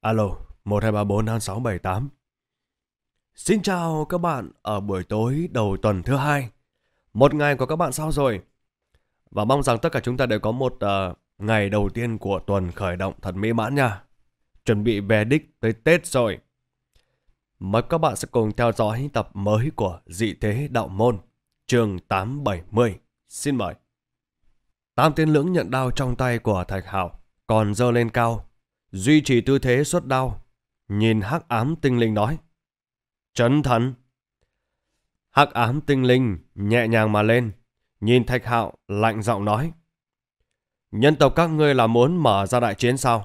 Alo, 12345678. Xin chào các bạn ở buổi tối đầu tuần thứ hai. Một ngày của các bạn sao rồi? Và mong rằng tất cả chúng ta đều có một uh, ngày đầu tiên của tuần khởi động thật mỹ mãn nha. Chuẩn bị về đích tới Tết rồi. Mời các bạn sẽ cùng theo dõi tập mới của Dị Thế Đạo Môn, chương 870. Xin mời. Tam tiên lưỡng nhận đao trong tay của Thạch Hảo còn dơ lên cao duy trì tư thế xuất đao, nhìn hắc ám tinh linh nói. Chấn thần! Hắc ám tinh linh nhẹ nhàng mà lên, nhìn thạch hạo lạnh giọng nói. Nhân tộc các ngươi là muốn mở ra đại chiến sao?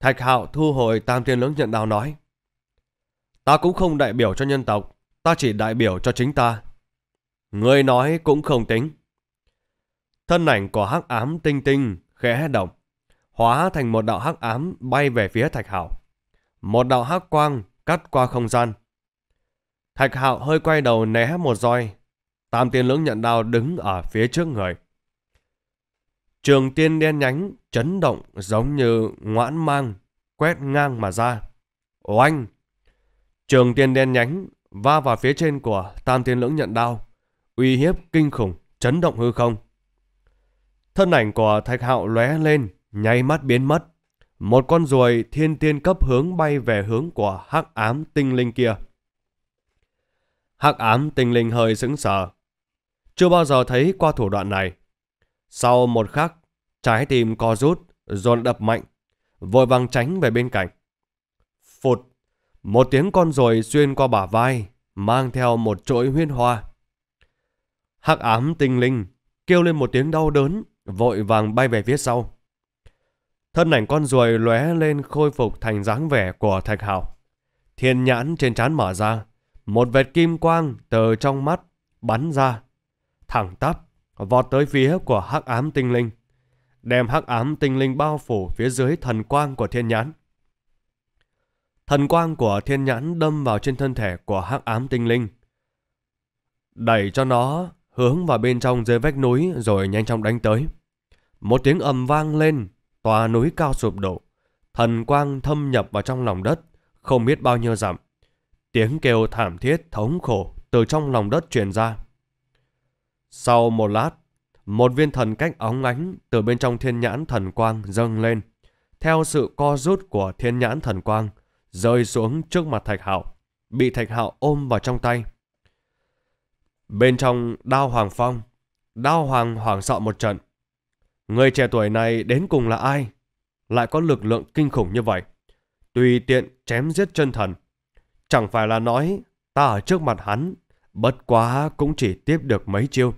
Thạch hạo thu hồi tam thiên lưỡng nhận đao nói. Ta cũng không đại biểu cho nhân tộc, ta chỉ đại biểu cho chính ta. Ngươi nói cũng không tính. Thân ảnh của hắc ám tinh tinh khẽ động, hóa thành một đạo hắc ám bay về phía Thạch Hạo. Một đạo hắc quang cắt qua không gian. Thạch Hạo hơi quay đầu né một roi. Tam tiên lưỡng nhận đao đứng ở phía trước người. Trường tiên đen nhánh chấn động giống như ngoãn mang quét ngang mà ra. Oanh! Trường tiên đen nhánh va vào phía trên của tam tiên lưỡng nhận đao. Uy hiếp kinh khủng chấn động hư không. Thân ảnh của Thạch Hạo lóe lên, nháy mắt biến mất. Một con ruồi thiên tiên cấp hướng bay về hướng của hắc ám tinh linh kia. Hắc ám tinh linh hơi sững sờ. Chưa bao giờ thấy qua thủ đoạn này. Sau một khắc, trái tim co rút, dồn đập mạnh, vội vàng tránh về bên cạnh. Phụt, một tiếng con rồi xuyên qua bả vai, mang theo một chuỗi huyên hoa. Hắc ám tinh linh kêu lên một tiếng đau đớn, vội vàng bay về phía sau. Thân ảnh con ruồi lóe lên khôi phục thành dáng vẻ của Thạch hào Thiên nhãn trên trán mở ra, một vệt kim quang từ trong mắt bắn ra, thẳng tắp vọt tới phía của Hắc Ám Tinh Linh, đem Hắc Ám Tinh Linh bao phủ phía dưới thần quang của Thiên nhãn. Thần quang của Thiên nhãn đâm vào trên thân thể của Hắc Ám Tinh Linh, đẩy cho nó hướng vào bên trong dưới vách núi rồi nhanh chóng đánh tới. Một tiếng ầm vang lên, tòa núi cao sụp đổ, thần quang thâm nhập vào trong lòng đất, không biết bao nhiêu dặm. Tiếng kêu thảm thiết thống khổ từ trong lòng đất truyền ra. Sau một lát, một viên thần cách óng ánh từ bên trong thiên nhãn thần quang dâng lên, theo sự co rút của thiên nhãn thần quang, rơi xuống trước mặt Thạch Hạo, bị Thạch Hạo ôm vào trong tay. Bên trong đao hoàng phong, đao hoàng hoảng sợ một trận, Người trẻ tuổi này đến cùng là ai? Lại có lực lượng kinh khủng như vậy. Tùy tiện chém giết chân thần. Chẳng phải là nói ta ở trước mặt hắn, bất quá cũng chỉ tiếp được mấy chiêu.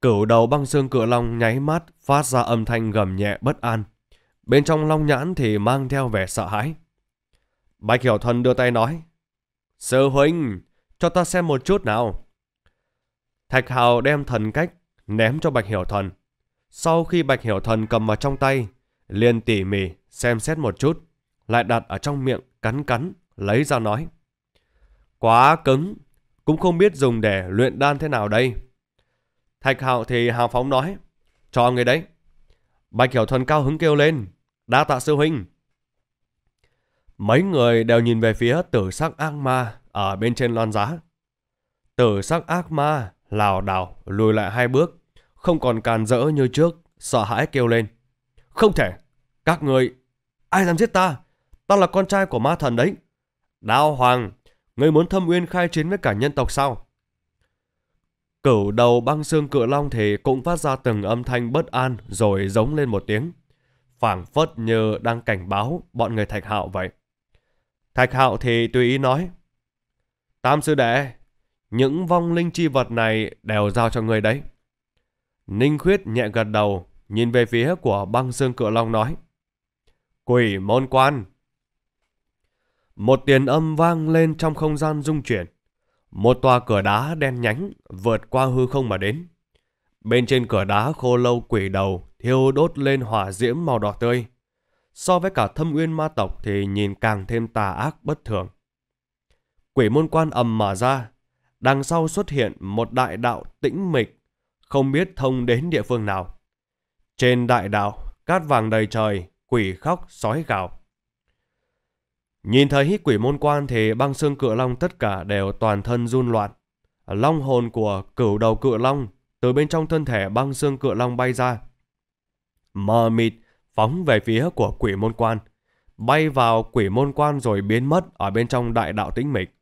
Cửu đầu băng xương cựa long nháy mắt phát ra âm thanh gầm nhẹ bất an. Bên trong long nhãn thì mang theo vẻ sợ hãi. Bạch Hiểu Thuần đưa tay nói. Sư huynh, cho ta xem một chút nào. Thạch Hào đem thần cách ném cho Bạch Hiểu Thần. Sau khi Bạch Hiểu Thần cầm vào trong tay, liền tỉ mỉ xem xét một chút, lại đặt ở trong miệng cắn cắn, lấy ra nói. Quá cứng, cũng không biết dùng để luyện đan thế nào đây. Thạch Hạo thì hào phóng nói, cho người đấy. Bạch Hiểu Thần cao hứng kêu lên, đa tạ sư huynh. Mấy người đều nhìn về phía tử sắc ác ma ở bên trên loan giá. Tử sắc ác ma Lào đảo lùi lại hai bước, không còn càn rỡ như trước, sợ hãi kêu lên. Không thể, các người, ai dám giết ta? Ta là con trai của ma thần đấy. Đao Hoàng, ngươi muốn thâm uyên khai chiến với cả nhân tộc sao? Cửu đầu băng xương cự long thì cũng phát ra từng âm thanh bất an rồi giống lên một tiếng. phảng phất như đang cảnh báo bọn người thạch hạo vậy. Thạch hạo thì tùy ý nói. Tam sư đệ, những vong linh chi vật này đều giao cho người đấy. Ninh Khuyết nhẹ gật đầu, nhìn về phía của băng xương cựa long nói. Quỷ môn quan! Một tiền âm vang lên trong không gian rung chuyển. Một tòa cửa đá đen nhánh vượt qua hư không mà đến. Bên trên cửa đá khô lâu quỷ đầu thiêu đốt lên hỏa diễm màu đỏ tươi. So với cả thâm uyên ma tộc thì nhìn càng thêm tà ác bất thường. Quỷ môn quan ầm mở ra, đằng sau xuất hiện một đại đạo tĩnh mịch, không biết thông đến địa phương nào. Trên đại đạo, cát vàng đầy trời, quỷ khóc, sói gào. Nhìn thấy quỷ môn quan thì băng xương cự long tất cả đều toàn thân run loạn. Long hồn của cửu đầu cự long từ bên trong thân thể băng xương cự long bay ra. Mờ mịt phóng về phía của quỷ môn quan. Bay vào quỷ môn quan rồi biến mất ở bên trong đại đạo tĩnh mịch.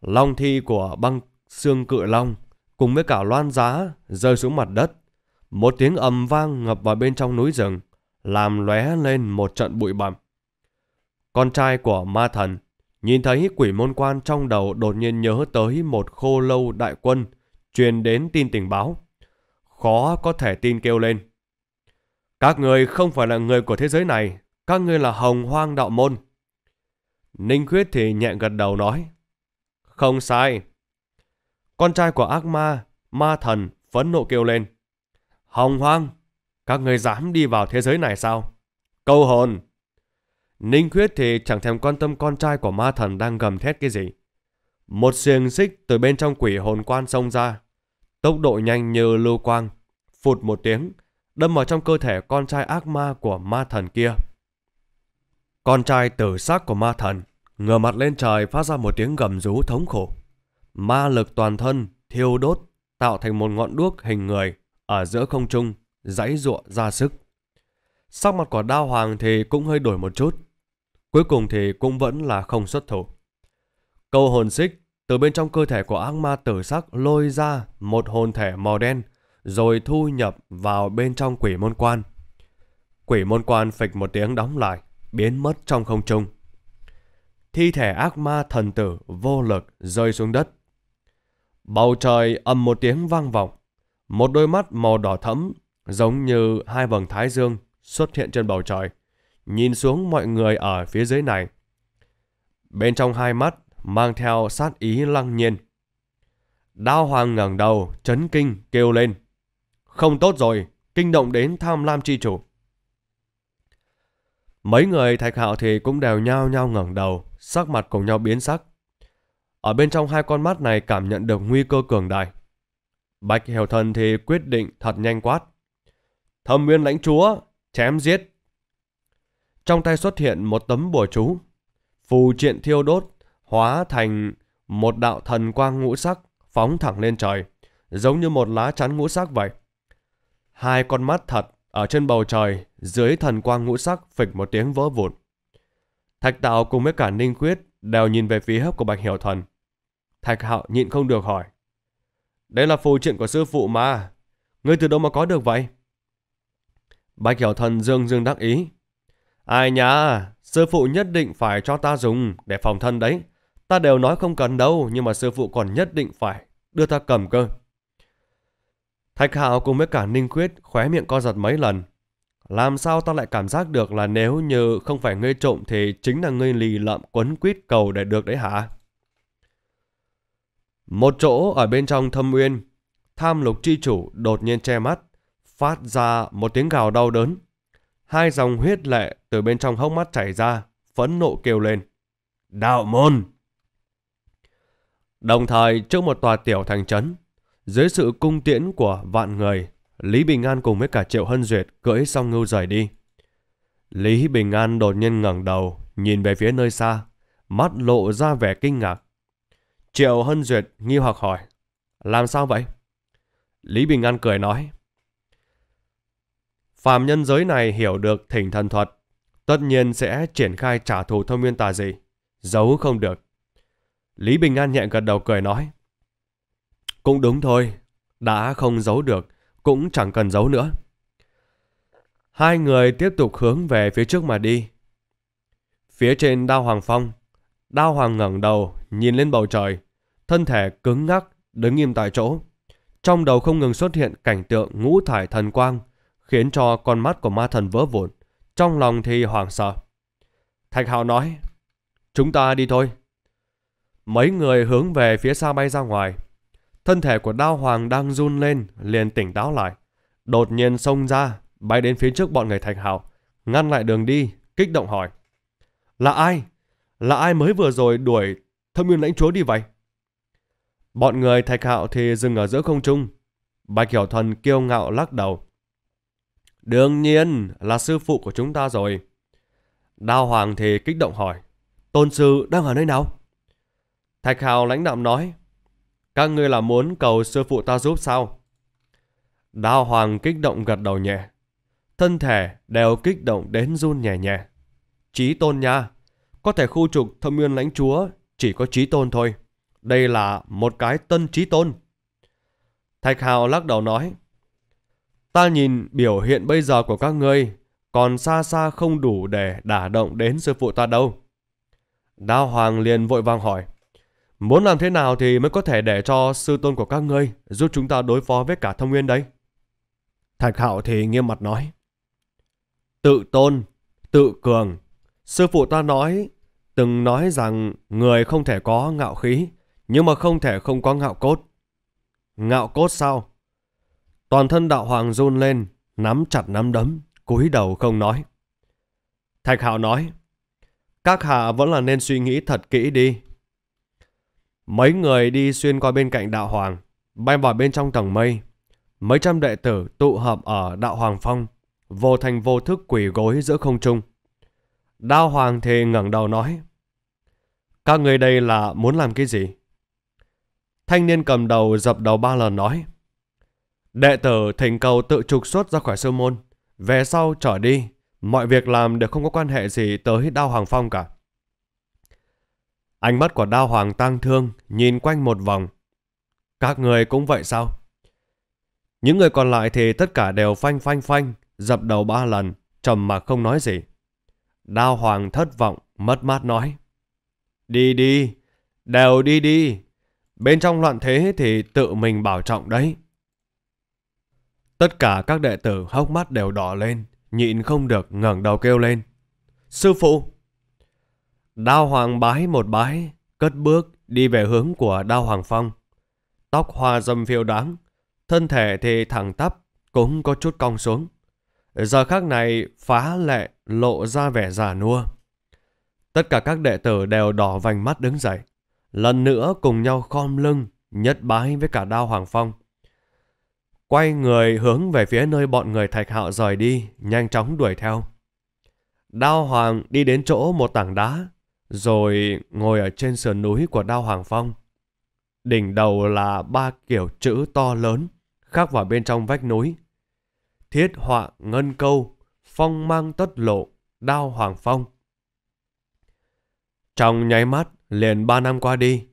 Long thi của băng xương cự long cùng với cả loan giá rơi xuống mặt đất. Một tiếng ầm vang ngập vào bên trong núi rừng, làm lóe lên một trận bụi bặm. Con trai của ma thần nhìn thấy quỷ môn quan trong đầu đột nhiên nhớ tới một khô lâu đại quân truyền đến tin tình báo. Khó có thể tin kêu lên. Các người không phải là người của thế giới này, các người là hồng hoang đạo môn. Ninh Khuyết thì nhẹ gật đầu nói. Không sai. Con trai của ác ma, ma thần, phẫn nộ kêu lên. Hồng hoang, các người dám đi vào thế giới này sao? Câu hồn! Ninh Khuyết thì chẳng thèm quan tâm con trai của ma thần đang gầm thét cái gì. Một xiềng xích từ bên trong quỷ hồn quan xông ra. Tốc độ nhanh như lưu quang. Phụt một tiếng, đâm vào trong cơ thể con trai ác ma của ma thần kia. Con trai tử xác của ma thần ngửa mặt lên trời phát ra một tiếng gầm rú thống khổ. Ma lực toàn thân thiêu đốt tạo thành một ngọn đuốc hình người ở giữa không trung, giãy giụa ra sức. Sắc mặt của Đao Hoàng thì cũng hơi đổi một chút, cuối cùng thì cũng vẫn là không xuất thủ. Câu hồn xích từ bên trong cơ thể của ác ma tử sắc lôi ra một hồn thể màu đen rồi thu nhập vào bên trong quỷ môn quan. Quỷ môn quan phịch một tiếng đóng lại, biến mất trong không trung thi thể ác ma thần tử vô lực rơi xuống đất. Bầu trời ầm một tiếng vang vọng, một đôi mắt màu đỏ thẫm giống như hai vầng thái dương xuất hiện trên bầu trời, nhìn xuống mọi người ở phía dưới này. Bên trong hai mắt mang theo sát ý lăng nhiên. Đao hoàng ngẩng đầu, chấn kinh, kêu lên. Không tốt rồi, kinh động đến tham lam chi chủ. Mấy người thạch hạo thì cũng đều nhao nhao ngẩng đầu, sắc mặt cùng nhau biến sắc. Ở bên trong hai con mắt này cảm nhận được nguy cơ cường đại. Bạch Hiểu Thần thì quyết định thật nhanh quát. Thâm nguyên lãnh chúa, chém giết. Trong tay xuất hiện một tấm bùa chú. Phù triện thiêu đốt, hóa thành một đạo thần quang ngũ sắc phóng thẳng lên trời, giống như một lá chắn ngũ sắc vậy. Hai con mắt thật ở trên bầu trời dưới thần quang ngũ sắc phịch một tiếng vỡ vụn. Thạch Tạo cùng với cả Ninh Quyết đều nhìn về phía hốc của Bạch Hiểu Thần. Thạch Hạo nhịn không được hỏi. "Đây là phù triện của sư phụ mà. Ngươi từ đâu mà có được vậy? Bạch Hiểu Thần dương dương đắc ý. Ai nhá, sư phụ nhất định phải cho ta dùng để phòng thân đấy. Ta đều nói không cần đâu, nhưng mà sư phụ còn nhất định phải đưa ta cầm cơ. Thạch Hạo cùng với cả Ninh Quyết khóe miệng co giật mấy lần, làm sao ta lại cảm giác được là nếu như không phải ngươi trộm thì chính là ngươi lì lợm quấn quýt cầu để được đấy hả? Một chỗ ở bên trong thâm uyên, tham lục chi chủ đột nhiên che mắt, phát ra một tiếng gào đau đớn. Hai dòng huyết lệ từ bên trong hốc mắt chảy ra, phẫn nộ kêu lên. Đạo môn! Đồng thời trước một tòa tiểu thành trấn, dưới sự cung tiễn của vạn người, Lý Bình An cùng với cả Triệu Hân Duyệt cưỡi xong ngưu rời đi. Lý Bình An đột nhiên ngẩng đầu, nhìn về phía nơi xa, mắt lộ ra vẻ kinh ngạc. Triệu Hân Duyệt nghi hoặc hỏi, làm sao vậy? Lý Bình An cười nói, Phạm nhân giới này hiểu được thỉnh thần thuật, tất nhiên sẽ triển khai trả thù thông nguyên tà gì, giấu không được. Lý Bình An nhẹ gật đầu cười nói, Cũng đúng thôi, đã không giấu được, cũng chẳng cần giấu nữa. Hai người tiếp tục hướng về phía trước mà đi. Phía trên đao hoàng phong, đao hoàng ngẩng đầu nhìn lên bầu trời, thân thể cứng ngắc đứng im tại chỗ. Trong đầu không ngừng xuất hiện cảnh tượng ngũ thải thần quang, khiến cho con mắt của ma thần vỡ vụn, trong lòng thì hoảng sợ. Thạch Hạo nói, chúng ta đi thôi. Mấy người hướng về phía xa bay ra ngoài, Thân thể của đao hoàng đang run lên, liền tỉnh táo lại. Đột nhiên xông ra, bay đến phía trước bọn người thạch hào, ngăn lại đường đi, kích động hỏi. Là ai? Là ai mới vừa rồi đuổi thâm nguyên lãnh chúa đi vậy? Bọn người thạch hạo thì dừng ở giữa không trung. Bạch Hiểu Thần kiêu ngạo lắc đầu. Đương nhiên là sư phụ của chúng ta rồi. Đao Hoàng thì kích động hỏi. Tôn sư đang ở nơi nào? Thạch Hào lãnh đạm nói. Các ngươi là muốn cầu sư phụ ta giúp sao? Đao Hoàng kích động gật đầu nhẹ. Thân thể đều kích động đến run nhẹ nhẹ. Chí tôn nha, có thể khu trục thâm nguyên lãnh chúa chỉ có chí tôn thôi. Đây là một cái tân chí tôn. Thạch Hào lắc đầu nói. Ta nhìn biểu hiện bây giờ của các ngươi còn xa xa không đủ để đả động đến sư phụ ta đâu. Đao Hoàng liền vội vàng hỏi. Muốn làm thế nào thì mới có thể để cho sư tôn của các ngươi giúp chúng ta đối phó với cả thông nguyên đây. Thạch hạo thì nghiêm mặt nói. Tự tôn, tự cường. Sư phụ ta nói, từng nói rằng người không thể có ngạo khí, nhưng mà không thể không có ngạo cốt. Ngạo cốt sao? Toàn thân đạo hoàng run lên, nắm chặt nắm đấm, cúi đầu không nói. Thạch hạo nói, các hạ vẫn là nên suy nghĩ thật kỹ đi Mấy người đi xuyên qua bên cạnh đạo hoàng, bay vào bên trong tầng mây. Mấy trăm đệ tử tụ hợp ở đạo hoàng phong, vô thành vô thức quỷ gối giữa không trung. đạo hoàng thì ngẩng đầu nói. Các người đây là muốn làm cái gì? Thanh niên cầm đầu dập đầu ba lần nói. Đệ tử thỉnh cầu tự trục xuất ra khỏi sơ môn. Về sau trở đi, mọi việc làm đều không có quan hệ gì tới Đao Hoàng Phong cả. Ánh mắt của đao hoàng tang thương nhìn quanh một vòng. Các người cũng vậy sao? Những người còn lại thì tất cả đều phanh phanh phanh, dập đầu ba lần, trầm mà không nói gì. Đao hoàng thất vọng, mất mát nói. Đi đi, đều đi đi. Bên trong loạn thế thì tự mình bảo trọng đấy. Tất cả các đệ tử hốc mắt đều đỏ lên, nhịn không được ngẩng đầu kêu lên. Sư phụ! Đao Hoàng bái một bái, cất bước đi về hướng của Đao Hoàng Phong. Tóc hoa dâm phiêu đáng, thân thể thì thẳng tắp, cũng có chút cong xuống. Giờ khác này phá lệ lộ ra vẻ già nua. Tất cả các đệ tử đều đỏ vành mắt đứng dậy. Lần nữa cùng nhau khom lưng, nhất bái với cả Đao Hoàng Phong. Quay người hướng về phía nơi bọn người thạch hạo rời đi, nhanh chóng đuổi theo. Đao Hoàng đi đến chỗ một tảng đá, rồi ngồi ở trên sườn núi của Đao Hoàng Phong. Đỉnh đầu là ba kiểu chữ to lớn khắc vào bên trong vách núi. Thiết họa ngân câu, phong mang tất lộ, Đao Hoàng Phong. Trong nháy mắt, liền ba năm qua đi.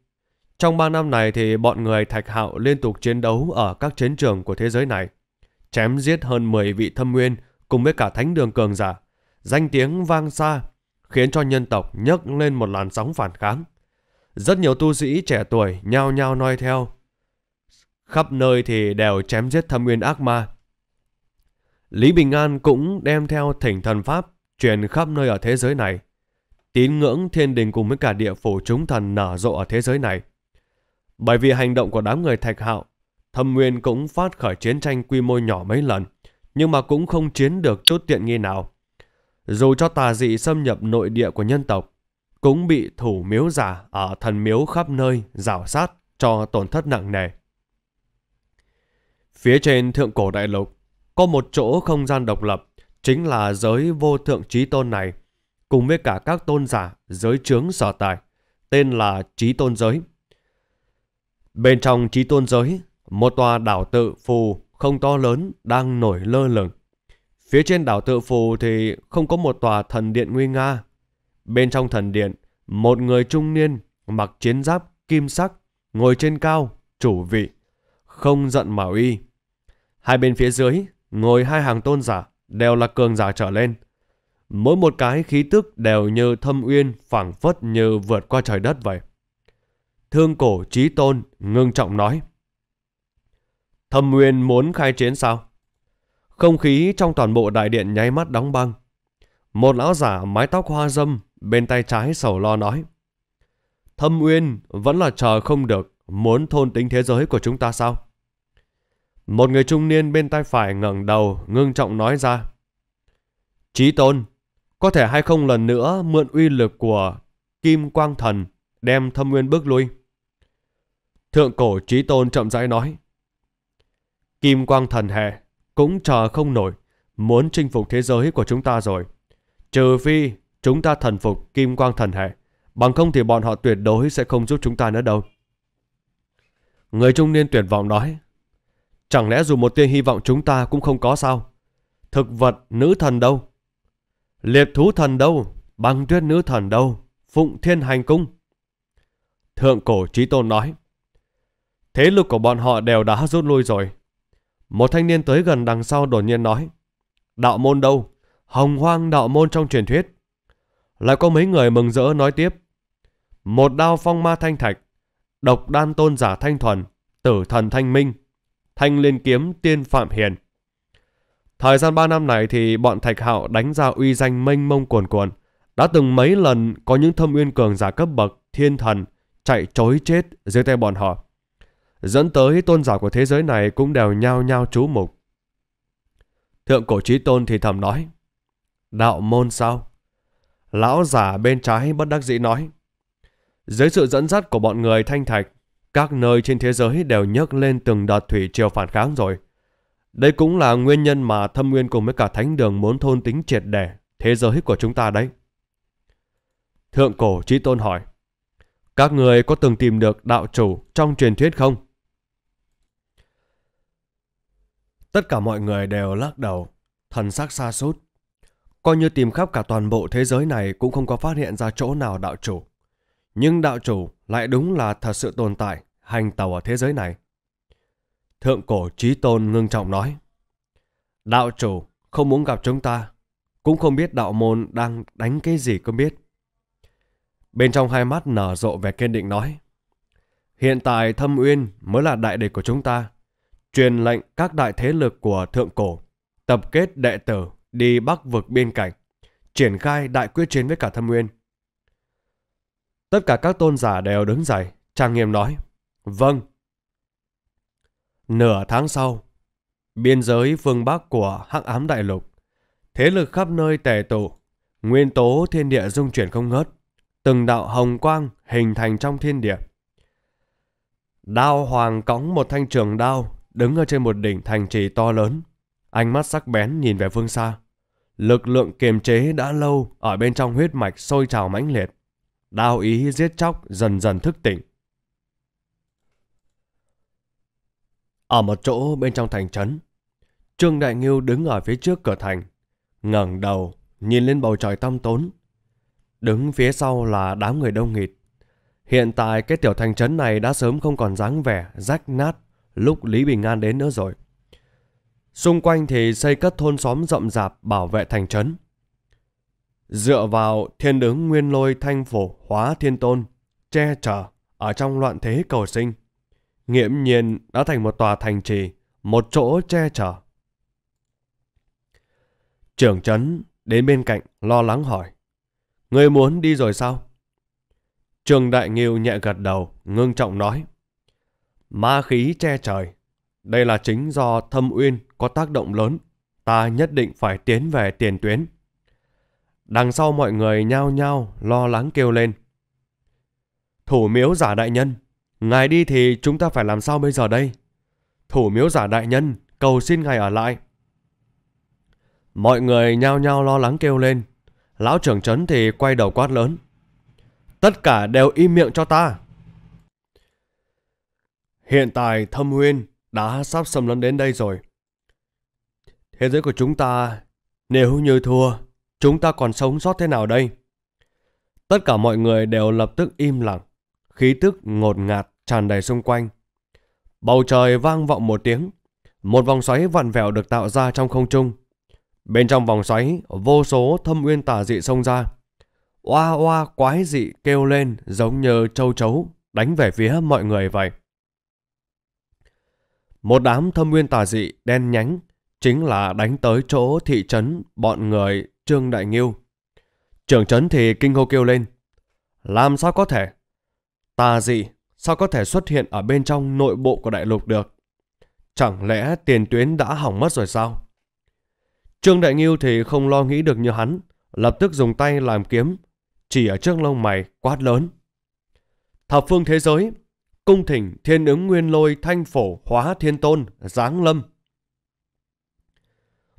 Trong ba năm này thì bọn người Thạch Hạo liên tục chiến đấu ở các chiến trường của thế giới này. Chém giết hơn 10 vị thâm nguyên cùng với cả thánh đường cường giả. Danh tiếng vang xa, khiến cho nhân tộc nhấc lên một làn sóng phản kháng. Rất nhiều tu sĩ trẻ tuổi nhao nhao noi theo. Khắp nơi thì đều chém giết thâm nguyên ác ma. Lý Bình An cũng đem theo thỉnh thần Pháp truyền khắp nơi ở thế giới này. Tín ngưỡng thiên đình cùng với cả địa phủ chúng thần nở rộ ở thế giới này. Bởi vì hành động của đám người thạch hạo, thâm nguyên cũng phát khởi chiến tranh quy mô nhỏ mấy lần, nhưng mà cũng không chiến được chút tiện nghi nào dù cho tà dị xâm nhập nội địa của nhân tộc, cũng bị thủ miếu giả ở thần miếu khắp nơi rào sát cho tổn thất nặng nề. Phía trên thượng cổ đại lục, có một chỗ không gian độc lập, chính là giới vô thượng trí tôn này, cùng với cả các tôn giả giới trướng sở tài, tên là trí tôn giới. Bên trong trí tôn giới, một tòa đảo tự phù không to lớn đang nổi lơ lửng. Phía trên đảo Tự Phù thì không có một tòa thần điện nguy nga. Bên trong thần điện, một người trung niên mặc chiến giáp kim sắc ngồi trên cao, chủ vị, không giận mà uy. Hai bên phía dưới ngồi hai hàng tôn giả đều là cường giả trở lên. Mỗi một cái khí tức đều như thâm uyên phảng phất như vượt qua trời đất vậy. Thương cổ trí tôn ngưng trọng nói. Thâm uyên muốn khai chiến sao? Không khí trong toàn bộ đại điện nháy mắt đóng băng. Một lão giả mái tóc hoa dâm, bên tay trái sầu lo nói. Thâm Uyên vẫn là chờ không được, muốn thôn tính thế giới của chúng ta sao? Một người trung niên bên tay phải ngẩng đầu, ngưng trọng nói ra. Chí tôn, có thể hay không lần nữa mượn uy lực của Kim Quang Thần đem thâm nguyên bước lui. Thượng cổ trí tôn chậm rãi nói. Kim Quang Thần hệ cũng chờ không nổi, muốn chinh phục thế giới của chúng ta rồi. Trừ phi chúng ta thần phục kim quang thần hệ, bằng không thì bọn họ tuyệt đối sẽ không giúp chúng ta nữa đâu. Người trung niên tuyệt vọng nói, chẳng lẽ dù một tia hy vọng chúng ta cũng không có sao? Thực vật nữ thần đâu? liệt thú thần đâu? Băng tuyết nữ thần đâu? Phụng thiên hành cung? Thượng cổ trí tôn nói, thế lực của bọn họ đều đã rút lui rồi, một thanh niên tới gần đằng sau đột nhiên nói. Đạo môn đâu? Hồng hoang đạo môn trong truyền thuyết. Lại có mấy người mừng rỡ nói tiếp. Một đao phong ma thanh thạch, độc đan tôn giả thanh thuần, tử thần thanh minh, thanh liên kiếm tiên phạm hiền. Thời gian 3 năm này thì bọn Thạch Hạo đánh ra uy danh mênh mông cuồn cuộn. Đã từng mấy lần có những thâm uyên cường giả cấp bậc, thiên thần, chạy trối chết dưới tay bọn họ dẫn tới tôn giả của thế giới này cũng đều nhao nhao chú mục. Thượng cổ trí tôn thì thầm nói, đạo môn sao? Lão giả bên trái bất đắc dĩ nói, dưới sự dẫn dắt của bọn người thanh thạch, các nơi trên thế giới đều nhấc lên từng đợt thủy triều phản kháng rồi. Đây cũng là nguyên nhân mà thâm nguyên cùng với cả thánh đường muốn thôn tính triệt đẻ thế giới của chúng ta đấy. Thượng cổ trí tôn hỏi, các người có từng tìm được đạo chủ trong truyền thuyết không? Tất cả mọi người đều lắc đầu, thần sắc xa sút Coi như tìm khắp cả toàn bộ thế giới này cũng không có phát hiện ra chỗ nào đạo chủ. Nhưng đạo chủ lại đúng là thật sự tồn tại, hành tàu ở thế giới này. Thượng cổ trí tôn ngưng trọng nói. Đạo chủ không muốn gặp chúng ta, cũng không biết đạo môn đang đánh cái gì cũng biết. Bên trong hai mắt nở rộ vẻ kiên định nói. Hiện tại thâm uyên mới là đại địch của chúng ta truyền lệnh các đại thế lực của thượng cổ tập kết đệ tử đi bắc vực biên cảnh, triển khai đại quyết chiến với cả thâm nguyên. Tất cả các tôn giả đều đứng dậy, trang nghiêm nói, vâng. Nửa tháng sau, biên giới phương Bắc của hắc ám đại lục, thế lực khắp nơi tề tụ, nguyên tố thiên địa dung chuyển không ngớt, từng đạo hồng quang hình thành trong thiên địa. Đao hoàng cõng một thanh trường đao đứng ở trên một đỉnh thành trì to lớn, ánh mắt sắc bén nhìn về phương xa. Lực lượng kiềm chế đã lâu ở bên trong huyết mạch sôi trào mãnh liệt, đao ý giết chóc dần dần thức tỉnh. Ở một chỗ bên trong thành trấn, Trương Đại nghiêu đứng ở phía trước cửa thành, ngẩng đầu nhìn lên bầu trời tăm tốn. Đứng phía sau là đám người đông nghịt. Hiện tại cái tiểu thành trấn này đã sớm không còn dáng vẻ rách nát lúc Lý Bình An đến nữa rồi. Xung quanh thì xây cất thôn xóm rậm rạp bảo vệ thành trấn. Dựa vào thiên đứng nguyên lôi thanh phổ hóa thiên tôn, che chở ở trong loạn thế cầu sinh. Nghiễm nhiên đã thành một tòa thành trì, một chỗ che chở. Trưởng trấn đến bên cạnh lo lắng hỏi. người muốn đi rồi sao? Trường Đại Nghiêu nhẹ gật đầu, ngưng trọng nói. Ma khí che trời. Đây là chính do thâm uyên có tác động lớn. Ta nhất định phải tiến về tiền tuyến. Đằng sau mọi người nhao nhao lo lắng kêu lên. Thủ miếu giả đại nhân, ngài đi thì chúng ta phải làm sao bây giờ đây? Thủ miếu giả đại nhân, cầu xin ngài ở lại. Mọi người nhao nhao lo lắng kêu lên. Lão trưởng trấn thì quay đầu quát lớn. Tất cả đều im miệng cho ta. Hiện tại thâm huyên đã sắp xâm lấn đến đây rồi. Thế giới của chúng ta, nếu như thua, chúng ta còn sống sót thế nào đây? Tất cả mọi người đều lập tức im lặng, khí tức ngột ngạt tràn đầy xung quanh. Bầu trời vang vọng một tiếng, một vòng xoáy vặn vẹo được tạo ra trong không trung. Bên trong vòng xoáy, vô số thâm uyên tà dị xông ra. Oa oa quái dị kêu lên giống như châu chấu đánh về phía mọi người vậy. Một đám thâm nguyên tà dị đen nhánh chính là đánh tới chỗ thị trấn bọn người Trương Đại Nghiêu. Trưởng trấn thì kinh hô kêu lên. Làm sao có thể? Tà dị sao có thể xuất hiện ở bên trong nội bộ của đại lục được? Chẳng lẽ tiền tuyến đã hỏng mất rồi sao? Trương Đại Nghiêu thì không lo nghĩ được như hắn, lập tức dùng tay làm kiếm, chỉ ở trước lông mày quát lớn. Thập phương thế giới, cung thỉnh thiên ứng nguyên lôi thanh phổ hóa thiên tôn, giáng lâm.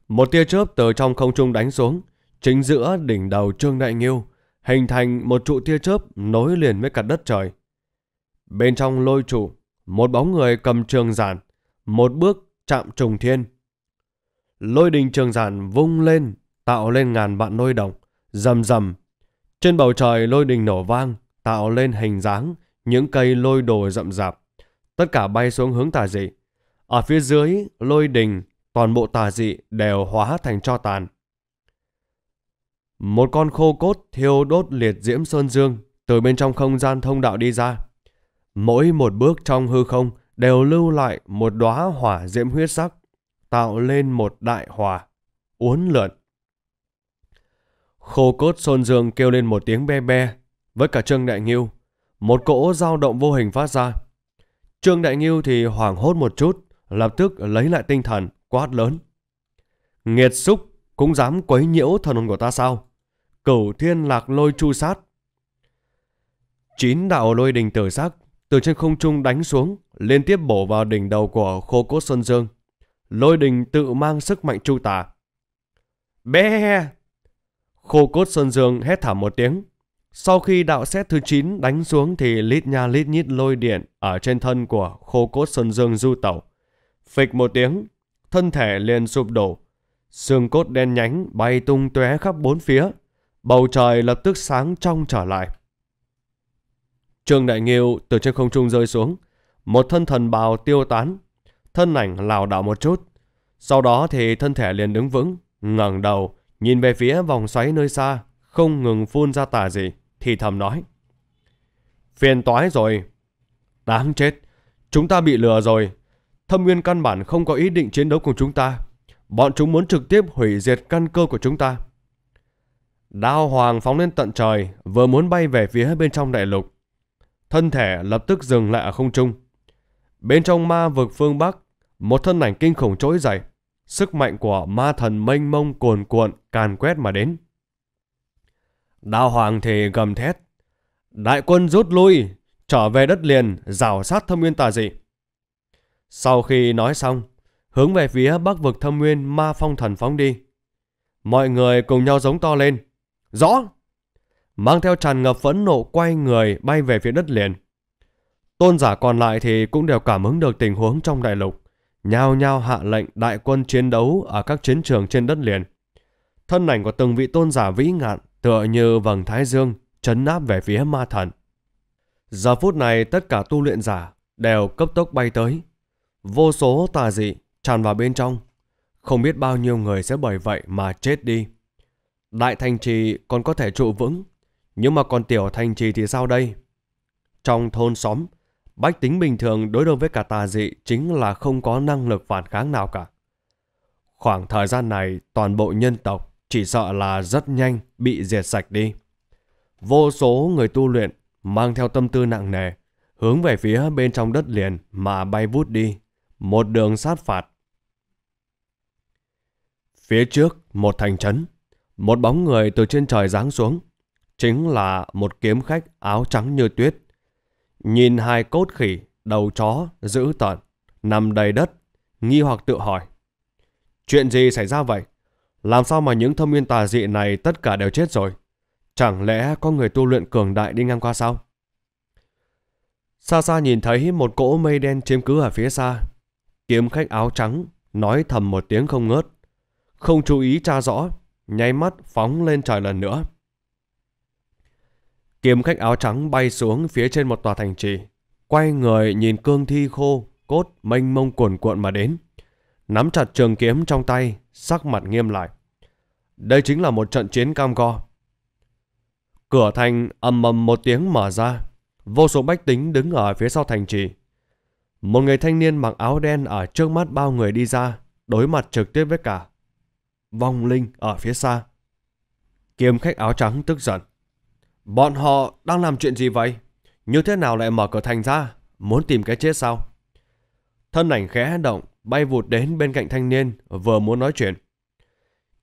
Một tia chớp từ trong không trung đánh xuống, chính giữa đỉnh đầu Trương Đại Nghiêu, hình thành một trụ tia chớp nối liền với cả đất trời. Bên trong lôi trụ, một bóng người cầm trường giản, một bước chạm trùng thiên. Lôi đình trường giản vung lên, tạo lên ngàn vạn lôi đồng, rầm rầm. Trên bầu trời lôi đình nổ vang, tạo lên hình dáng, những cây lôi đồ rậm rạp, tất cả bay xuống hướng tà dị. Ở phía dưới, lôi đình, toàn bộ tà dị đều hóa thành cho tàn. Một con khô cốt thiêu đốt liệt diễm sơn dương từ bên trong không gian thông đạo đi ra. Mỗi một bước trong hư không đều lưu lại một đóa hỏa diễm huyết sắc, tạo lên một đại hỏa, uốn lượn. Khô cốt sơn dương kêu lên một tiếng be be, với cả Trương Đại Nghiêu một cỗ dao động vô hình phát ra. Trương Đại Nghiêu thì hoảng hốt một chút, lập tức lấy lại tinh thần, quát lớn. Nghiệt xúc cũng dám quấy nhiễu thần hồn của ta sao? Cửu thiên lạc lôi chu sát. Chín đạo lôi đình tử sắc từ trên không trung đánh xuống, liên tiếp bổ vào đỉnh đầu của khô cốt Sơn Dương. Lôi đình tự mang sức mạnh chu tà. Bé! Khô cốt Sơn Dương hét thảm một tiếng, sau khi đạo xét thứ 9 đánh xuống thì lít nha lít nhít lôi điện ở trên thân của khô cốt Sơn Dương du tẩu. Phịch một tiếng, thân thể liền sụp đổ. Xương cốt đen nhánh bay tung tóe khắp bốn phía. Bầu trời lập tức sáng trong trở lại. Trương Đại Nghiêu từ trên không trung rơi xuống. Một thân thần bào tiêu tán. Thân ảnh lảo đảo một chút. Sau đó thì thân thể liền đứng vững, ngẩng đầu, nhìn về phía vòng xoáy nơi xa, không ngừng phun ra tà gì thì thầm nói. Phiền toái rồi. Đáng chết. Chúng ta bị lừa rồi. Thâm nguyên căn bản không có ý định chiến đấu cùng chúng ta. Bọn chúng muốn trực tiếp hủy diệt căn cơ của chúng ta. Đao hoàng phóng lên tận trời, vừa muốn bay về phía bên trong đại lục. Thân thể lập tức dừng lại ở không trung. Bên trong ma vực phương Bắc, một thân ảnh kinh khủng trỗi dậy. Sức mạnh của ma thần mênh mông cuồn cuộn càn quét mà đến. Đao Hoàng thì gầm thét. Đại quân rút lui, trở về đất liền, rào sát thâm nguyên tà dị. Sau khi nói xong, hướng về phía bắc vực thâm nguyên ma phong thần phóng đi. Mọi người cùng nhau giống to lên. Rõ! Mang theo tràn ngập phẫn nộ quay người bay về phía đất liền. Tôn giả còn lại thì cũng đều cảm ứng được tình huống trong đại lục. Nhao nhao hạ lệnh đại quân chiến đấu ở các chiến trường trên đất liền. Thân ảnh của từng vị tôn giả vĩ ngạn tựa như vầng thái dương chấn áp về phía ma thần. Giờ phút này tất cả tu luyện giả đều cấp tốc bay tới. Vô số tà dị tràn vào bên trong. Không biết bao nhiêu người sẽ bởi vậy mà chết đi. Đại thành trì còn có thể trụ vững, nhưng mà còn tiểu thành trì thì sao đây? Trong thôn xóm, bách tính bình thường đối đầu với cả tà dị chính là không có năng lực phản kháng nào cả. Khoảng thời gian này toàn bộ nhân tộc chỉ sợ là rất nhanh bị diệt sạch đi. Vô số người tu luyện mang theo tâm tư nặng nề, hướng về phía bên trong đất liền mà bay vút đi, một đường sát phạt. Phía trước một thành trấn, một bóng người từ trên trời giáng xuống, chính là một kiếm khách áo trắng như tuyết. Nhìn hai cốt khỉ, đầu chó, dữ tợn, nằm đầy đất, nghi hoặc tự hỏi. Chuyện gì xảy ra vậy? Làm sao mà những thâm nguyên tà dị này tất cả đều chết rồi? Chẳng lẽ có người tu luyện cường đại đi ngang qua sao? Xa xa nhìn thấy một cỗ mây đen chiếm cứ ở phía xa. Kiếm khách áo trắng nói thầm một tiếng không ngớt. Không chú ý tra rõ, nháy mắt phóng lên trời lần nữa. Kiếm khách áo trắng bay xuống phía trên một tòa thành trì, quay người nhìn cương thi khô, cốt mênh mông cuồn cuộn mà đến. Nắm chặt trường kiếm trong tay, sắc mặt nghiêm lại. Đây chính là một trận chiến cam go. Cửa thành ầm ầm một tiếng mở ra. Vô số bách tính đứng ở phía sau thành trì. Một người thanh niên mặc áo đen ở trước mắt bao người đi ra, đối mặt trực tiếp với cả. Vong linh ở phía xa. Kiếm khách áo trắng tức giận. Bọn họ đang làm chuyện gì vậy? Như thế nào lại mở cửa thành ra? Muốn tìm cái chết sao? Thân ảnh khẽ động, bay vụt đến bên cạnh thanh niên, vừa muốn nói chuyện.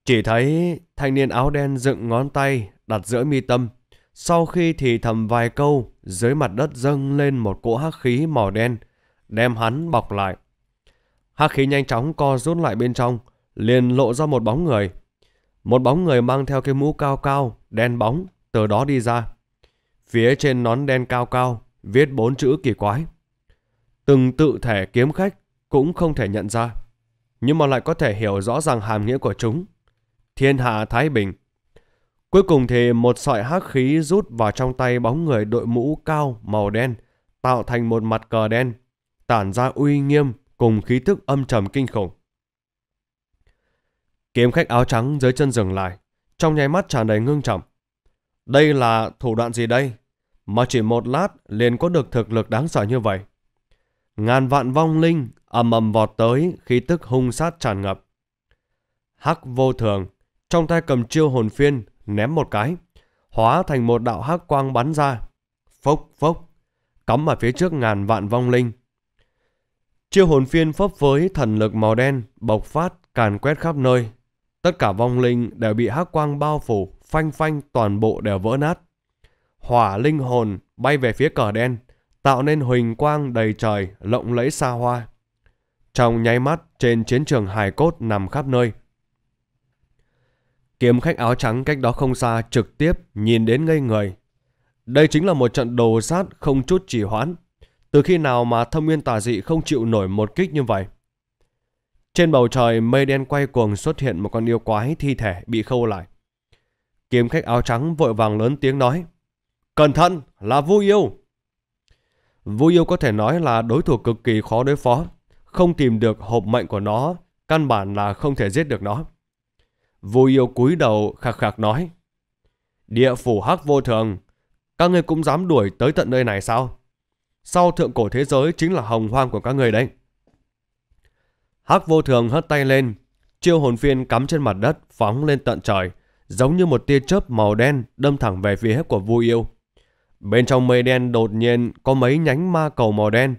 Chỉ thấy thanh niên áo đen dựng ngón tay đặt giữa mi tâm. Sau khi thì thầm vài câu, dưới mặt đất dâng lên một cỗ hắc khí màu đen, đem hắn bọc lại. Hắc khí nhanh chóng co rút lại bên trong, liền lộ ra một bóng người. Một bóng người mang theo cái mũ cao cao, đen bóng, từ đó đi ra. Phía trên nón đen cao cao, viết bốn chữ kỳ quái. Từng tự thể kiếm khách cũng không thể nhận ra, nhưng mà lại có thể hiểu rõ ràng hàm nghĩa của chúng thiên hạ thái bình. Cuối cùng thì một sợi hắc khí rút vào trong tay bóng người đội mũ cao màu đen, tạo thành một mặt cờ đen, tản ra uy nghiêm cùng khí tức âm trầm kinh khủng. Kiếm khách áo trắng dưới chân dừng lại, trong nháy mắt tràn đầy ngưng trọng. Đây là thủ đoạn gì đây? Mà chỉ một lát liền có được thực lực đáng sợ như vậy. Ngàn vạn vong linh ầm ầm vọt tới, khí tức hung sát tràn ngập. Hắc vô thường, trong tay cầm chiêu hồn phiên, ném một cái, hóa thành một đạo hắc quang bắn ra, phốc phốc, cắm vào phía trước ngàn vạn vong linh. Chiêu hồn phiên phấp với thần lực màu đen, bộc phát, càn quét khắp nơi. Tất cả vong linh đều bị hắc quang bao phủ, phanh phanh toàn bộ đều vỡ nát. Hỏa linh hồn bay về phía cờ đen, tạo nên huỳnh quang đầy trời, lộng lẫy xa hoa. Trong nháy mắt, trên chiến trường hài cốt nằm khắp nơi, Kiếm khách áo trắng cách đó không xa trực tiếp nhìn đến ngây người. Đây chính là một trận đồ sát không chút trì hoãn. Từ khi nào mà thâm nguyên tà dị không chịu nổi một kích như vậy? Trên bầu trời mây đen quay cuồng xuất hiện một con yêu quái thi thể bị khâu lại. Kiếm khách áo trắng vội vàng lớn tiếng nói. Cẩn thận là vu yêu. Vu yêu có thể nói là đối thủ cực kỳ khó đối phó. Không tìm được hộp mệnh của nó, căn bản là không thể giết được nó. Vô yêu cúi đầu khạc khạc nói. Địa phủ hắc vô thường, các ngươi cũng dám đuổi tới tận nơi này sao? Sau thượng cổ thế giới chính là hồng hoang của các người đấy. Hắc vô thường hất tay lên, chiêu hồn phiên cắm trên mặt đất phóng lên tận trời, giống như một tia chớp màu đen đâm thẳng về phía của vô Yêu. Bên trong mây đen đột nhiên có mấy nhánh ma cầu màu đen,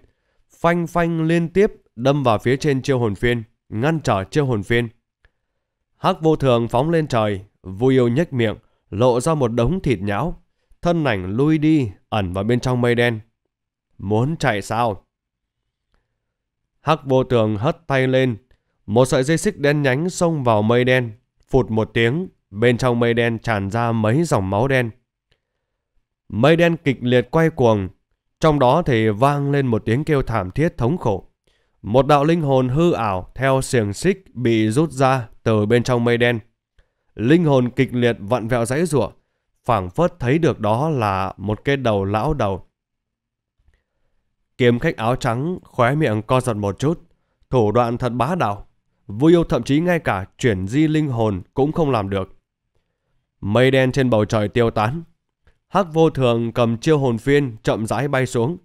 phanh phanh liên tiếp đâm vào phía trên chiêu hồn phiên, ngăn trở chiêu hồn phiên. Hắc vô thường phóng lên trời, vui yêu nhếch miệng, lộ ra một đống thịt nhão. Thân ảnh lui đi, ẩn vào bên trong mây đen. Muốn chạy sao? Hắc vô thường hất tay lên. Một sợi dây xích đen nhánh xông vào mây đen. Phụt một tiếng, bên trong mây đen tràn ra mấy dòng máu đen. Mây đen kịch liệt quay cuồng, trong đó thì vang lên một tiếng kêu thảm thiết thống khổ. Một đạo linh hồn hư ảo theo xiềng xích bị rút ra từ bên trong mây đen. Linh hồn kịch liệt vặn vẹo rãy rủa phảng phất thấy được đó là một cái đầu lão đầu. Kiếm khách áo trắng khóe miệng co giật một chút, thủ đoạn thật bá đạo. Vui yêu thậm chí ngay cả chuyển di linh hồn cũng không làm được. Mây đen trên bầu trời tiêu tán. Hắc vô thường cầm chiêu hồn phiên chậm rãi bay xuống.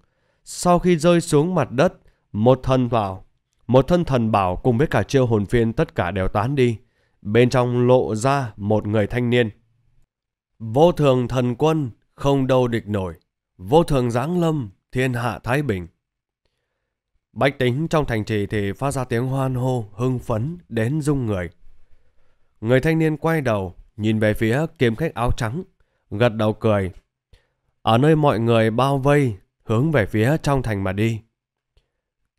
Sau khi rơi xuống mặt đất, một thân bảo, một thân thần bảo cùng với cả chiêu hồn phiên tất cả đều tán đi. Bên trong lộ ra một người thanh niên. Vô thường thần quân, không đâu địch nổi. Vô thường giáng lâm, thiên hạ thái bình. Bách tính trong thành trì thì phát ra tiếng hoan hô, hưng phấn, đến rung người. Người thanh niên quay đầu, nhìn về phía kiếm khách áo trắng, gật đầu cười. Ở nơi mọi người bao vây, hướng về phía trong thành mà đi.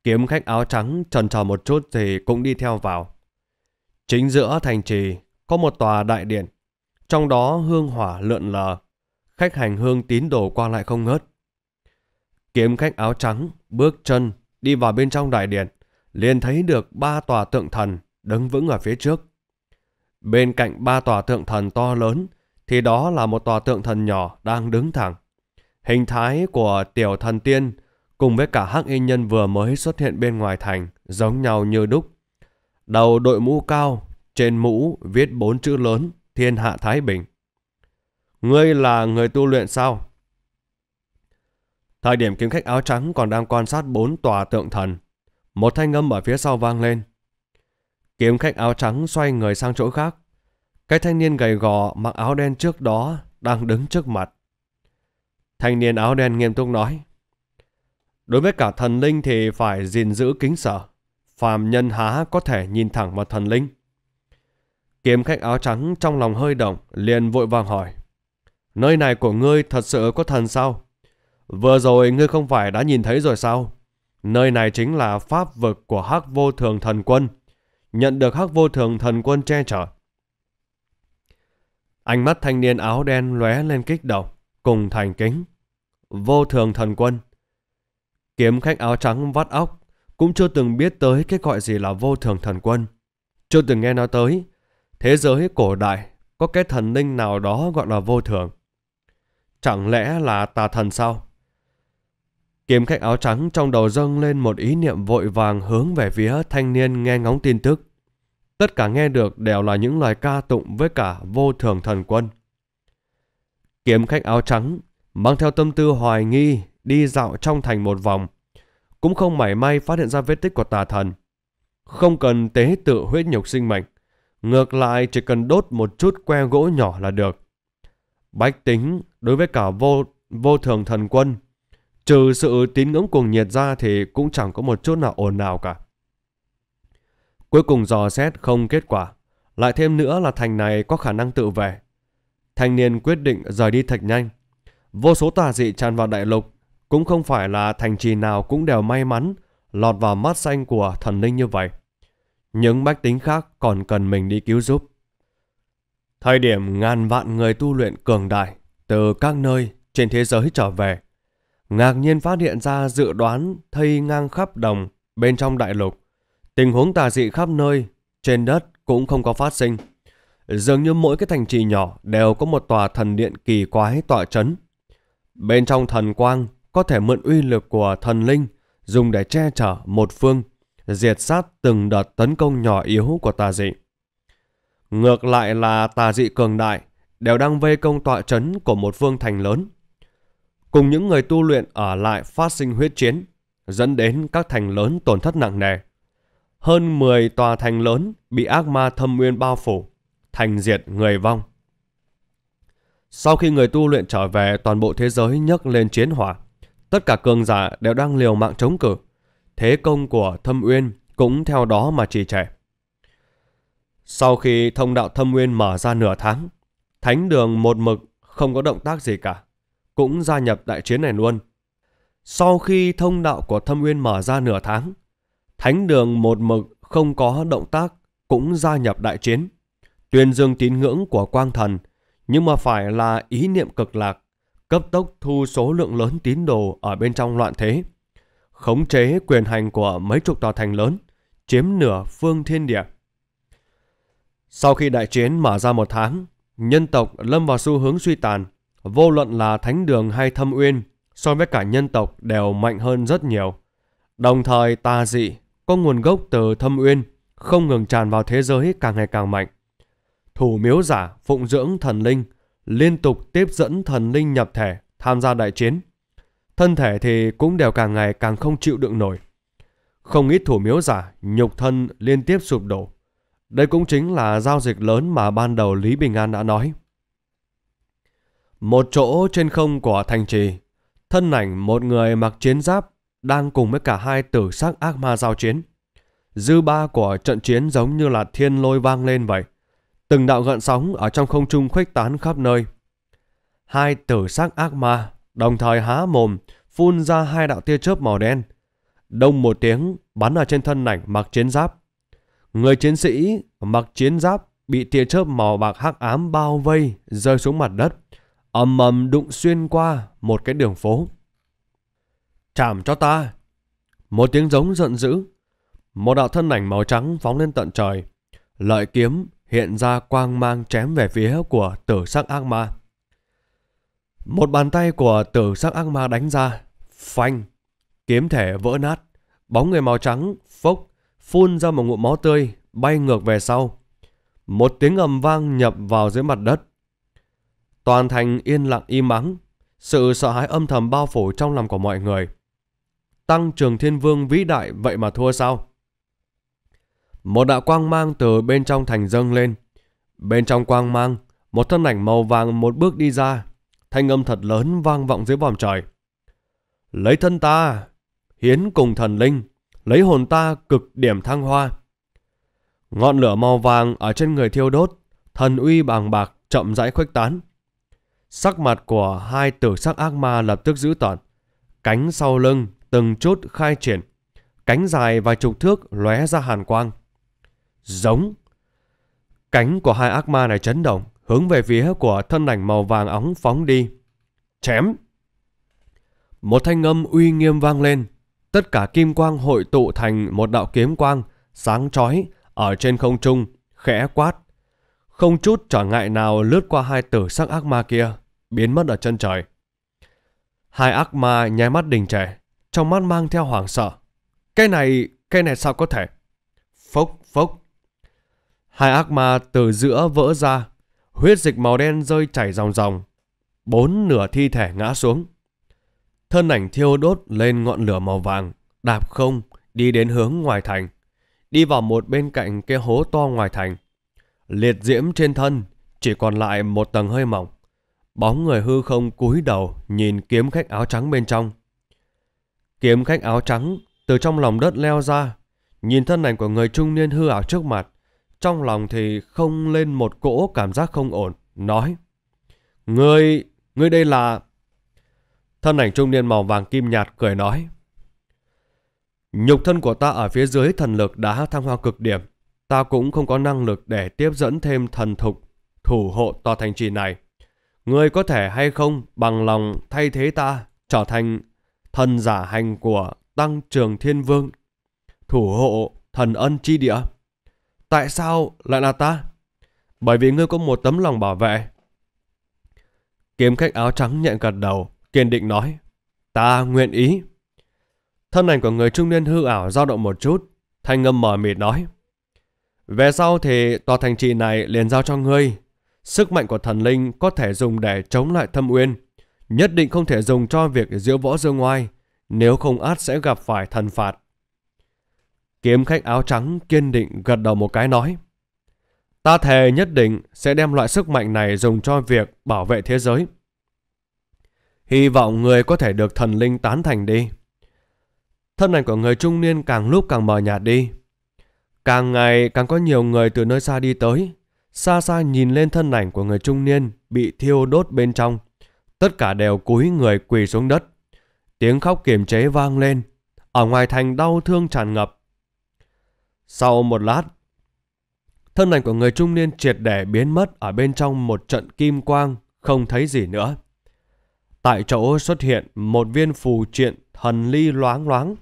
Kiếm khách áo trắng trần trò một chút thì cũng đi theo vào. Chính giữa thành trì có một tòa đại điện. Trong đó hương hỏa lượn lờ. Khách hành hương tín đồ qua lại không ngớt. Kiếm khách áo trắng bước chân đi vào bên trong đại điện. liền thấy được ba tòa tượng thần đứng vững ở phía trước. Bên cạnh ba tòa tượng thần to lớn thì đó là một tòa tượng thần nhỏ đang đứng thẳng. Hình thái của tiểu thần tiên cùng với cả hắc y nhân vừa mới xuất hiện bên ngoài thành, giống nhau như đúc. Đầu đội mũ cao, trên mũ viết bốn chữ lớn Thiên Hạ Thái Bình. Ngươi là người tu luyện sao? Thời điểm kiếm khách áo trắng còn đang quan sát bốn tòa tượng thần, một thanh âm ở phía sau vang lên. Kiếm khách áo trắng xoay người sang chỗ khác. Cái thanh niên gầy gò mặc áo đen trước đó đang đứng trước mặt. Thanh niên áo đen nghiêm túc nói. Đối với cả thần linh thì phải gìn giữ kính sợ. Phàm nhân há có thể nhìn thẳng vào thần linh. Kiếm khách áo trắng trong lòng hơi động, liền vội vàng hỏi. Nơi này của ngươi thật sự có thần sao? Vừa rồi ngươi không phải đã nhìn thấy rồi sao? Nơi này chính là pháp vực của Hắc Vô Thường Thần Quân. Nhận được Hắc Vô Thường Thần Quân che chở. Ánh mắt thanh niên áo đen lóe lên kích động, cùng thành kính. Vô Thường Thần Quân Kiếm khách áo trắng vắt óc, cũng chưa từng biết tới cái gọi gì là vô thường thần quân. Chưa từng nghe nói tới, thế giới cổ đại có cái thần linh nào đó gọi là vô thường. Chẳng lẽ là tà thần sao? Kiếm khách áo trắng trong đầu dâng lên một ý niệm vội vàng hướng về phía thanh niên nghe ngóng tin tức. Tất cả nghe được đều là những lời ca tụng với cả vô thường thần quân. Kiếm khách áo trắng mang theo tâm tư hoài nghi đi dạo trong thành một vòng, cũng không mảy may phát hiện ra vết tích của tà thần. Không cần tế tự huyết nhục sinh mệnh, ngược lại chỉ cần đốt một chút que gỗ nhỏ là được. Bách tính đối với cả vô, vô thường thần quân, trừ sự tín ngưỡng cuồng nhiệt ra thì cũng chẳng có một chút nào ồn nào cả. Cuối cùng dò xét không kết quả, lại thêm nữa là thành này có khả năng tự về. Thanh niên quyết định rời đi thạch nhanh. Vô số tà dị tràn vào đại lục, cũng không phải là thành trì nào cũng đều may mắn lọt vào mắt xanh của thần linh như vậy. Những bách tính khác còn cần mình đi cứu giúp. Thời điểm ngàn vạn người tu luyện cường đại từ các nơi trên thế giới trở về, ngạc nhiên phát hiện ra dự đoán thây ngang khắp đồng bên trong đại lục. Tình huống tà dị khắp nơi, trên đất cũng không có phát sinh. Dường như mỗi cái thành trì nhỏ đều có một tòa thần điện kỳ quái tọa chấn. Bên trong thần quang có thể mượn uy lực của thần linh dùng để che chở một phương, diệt sát từng đợt tấn công nhỏ yếu của tà dị. Ngược lại là tà dị cường đại đều đang vây công tọa trấn của một phương thành lớn. Cùng những người tu luyện ở lại phát sinh huyết chiến, dẫn đến các thành lớn tổn thất nặng nề. Hơn 10 tòa thành lớn bị ác ma thâm nguyên bao phủ, thành diệt người vong. Sau khi người tu luyện trở về toàn bộ thế giới nhấc lên chiến hỏa, Tất cả cường giả đều đang liều mạng chống cự Thế công của Thâm Uyên cũng theo đó mà trì trệ. Sau khi thông đạo Thâm Uyên mở ra nửa tháng, Thánh Đường một mực không có động tác gì cả, cũng gia nhập đại chiến này luôn. Sau khi thông đạo của Thâm Uyên mở ra nửa tháng, Thánh Đường một mực không có động tác cũng gia nhập đại chiến. Tuyên dương tín ngưỡng của quang thần, nhưng mà phải là ý niệm cực lạc cấp tốc thu số lượng lớn tín đồ ở bên trong loạn thế, khống chế quyền hành của mấy chục tòa thành lớn, chiếm nửa phương thiên địa. Sau khi đại chiến mở ra một tháng, nhân tộc lâm vào xu hướng suy tàn, vô luận là thánh đường hay thâm uyên, so với cả nhân tộc đều mạnh hơn rất nhiều. Đồng thời tà dị có nguồn gốc từ thâm uyên, không ngừng tràn vào thế giới càng ngày càng mạnh. Thủ miếu giả phụng dưỡng thần linh – liên tục tiếp dẫn thần linh nhập thể tham gia đại chiến. Thân thể thì cũng đều càng ngày càng không chịu đựng nổi. Không ít thủ miếu giả, nhục thân liên tiếp sụp đổ. Đây cũng chính là giao dịch lớn mà ban đầu Lý Bình An đã nói. Một chỗ trên không của thành trì, thân ảnh một người mặc chiến giáp đang cùng với cả hai tử sắc ác ma giao chiến. Dư ba của trận chiến giống như là thiên lôi vang lên vậy từng đạo gợn sóng ở trong không trung khuếch tán khắp nơi. Hai tử sắc ác ma đồng thời há mồm phun ra hai đạo tia chớp màu đen. Đông một tiếng bắn ở trên thân nảnh mặc chiến giáp. Người chiến sĩ mặc chiến giáp bị tia chớp màu bạc hắc ám bao vây rơi xuống mặt đất, ầm ầm đụng xuyên qua một cái đường phố. Chạm cho ta! Một tiếng giống giận dữ. Một đạo thân ảnh màu trắng phóng lên tận trời. Lợi kiếm hiện ra quang mang chém về phía của tử sắc ác ma. Một bàn tay của tử sắc ác ma đánh ra, phanh, kiếm thể vỡ nát, bóng người màu trắng, phốc, phun ra một ngụm máu tươi, bay ngược về sau. Một tiếng ầm vang nhập vào dưới mặt đất. Toàn thành yên lặng im mắng, sự sợ hãi âm thầm bao phủ trong lòng của mọi người. Tăng Trường Thiên Vương vĩ đại vậy mà thua sao? Một đạo quang mang từ bên trong thành dâng lên. Bên trong quang mang, một thân ảnh màu vàng một bước đi ra. Thanh âm thật lớn vang vọng dưới vòm trời. Lấy thân ta, hiến cùng thần linh, lấy hồn ta cực điểm thăng hoa. Ngọn lửa màu vàng ở trên người thiêu đốt, thần uy bàng bạc chậm rãi khuếch tán. Sắc mặt của hai tử sắc ác ma lập tức giữ toàn. Cánh sau lưng từng chút khai triển. Cánh dài vài chục thước lóe ra hàn quang. Giống. Cánh của hai ác ma này chấn động, hướng về phía của thân ảnh màu vàng óng phóng đi. Chém! Một thanh âm uy nghiêm vang lên. Tất cả kim quang hội tụ thành một đạo kiếm quang, sáng chói ở trên không trung, khẽ quát. Không chút trở ngại nào lướt qua hai tử sắc ác ma kia, biến mất ở chân trời. Hai ác ma nháy mắt đình trệ, trong mắt mang theo hoảng sợ. Cái này, cái này sao có thể? Phốc, phốc. Hai ác ma từ giữa vỡ ra, huyết dịch màu đen rơi chảy ròng ròng. Bốn nửa thi thể ngã xuống. Thân ảnh thiêu đốt lên ngọn lửa màu vàng, đạp không, đi đến hướng ngoài thành. Đi vào một bên cạnh cái hố to ngoài thành. Liệt diễm trên thân, chỉ còn lại một tầng hơi mỏng. Bóng người hư không cúi đầu nhìn kiếm khách áo trắng bên trong. Kiếm khách áo trắng từ trong lòng đất leo ra, nhìn thân ảnh của người trung niên hư ảo trước mặt, trong lòng thì không lên một cỗ cảm giác không ổn, nói. Ngươi, ngươi đây là... Thân ảnh trung niên màu vàng kim nhạt cười nói. Nhục thân của ta ở phía dưới thần lực đã thăng hoa cực điểm. Ta cũng không có năng lực để tiếp dẫn thêm thần thục, thủ hộ tòa thành trì này. Ngươi có thể hay không bằng lòng thay thế ta trở thành thần giả hành của Tăng Trường Thiên Vương, thủ hộ thần ân chi địa. Tại sao lại là ta? Bởi vì ngươi có một tấm lòng bảo vệ. Kiếm khách áo trắng nhận gật đầu, kiên định nói. Ta nguyện ý. Thân ảnh của người trung niên hư ảo dao động một chút, thanh âm mờ mịt nói. Về sau thì tòa thành trì này liền giao cho ngươi. Sức mạnh của thần linh có thể dùng để chống lại thâm uyên. Nhất định không thể dùng cho việc diễu võ dương ngoài, nếu không át sẽ gặp phải thần phạt. Kiếm khách áo trắng kiên định gật đầu một cái nói. Ta thề nhất định sẽ đem loại sức mạnh này dùng cho việc bảo vệ thế giới. Hy vọng người có thể được thần linh tán thành đi. Thân ảnh của người trung niên càng lúc càng mờ nhạt đi. Càng ngày càng có nhiều người từ nơi xa đi tới. Xa xa nhìn lên thân ảnh của người trung niên bị thiêu đốt bên trong. Tất cả đều cúi người quỳ xuống đất. Tiếng khóc kiềm chế vang lên. Ở ngoài thành đau thương tràn ngập. Sau một lát, thân ảnh của người trung niên triệt để biến mất ở bên trong một trận kim quang, không thấy gì nữa. Tại chỗ xuất hiện một viên phù triện thần ly loáng loáng.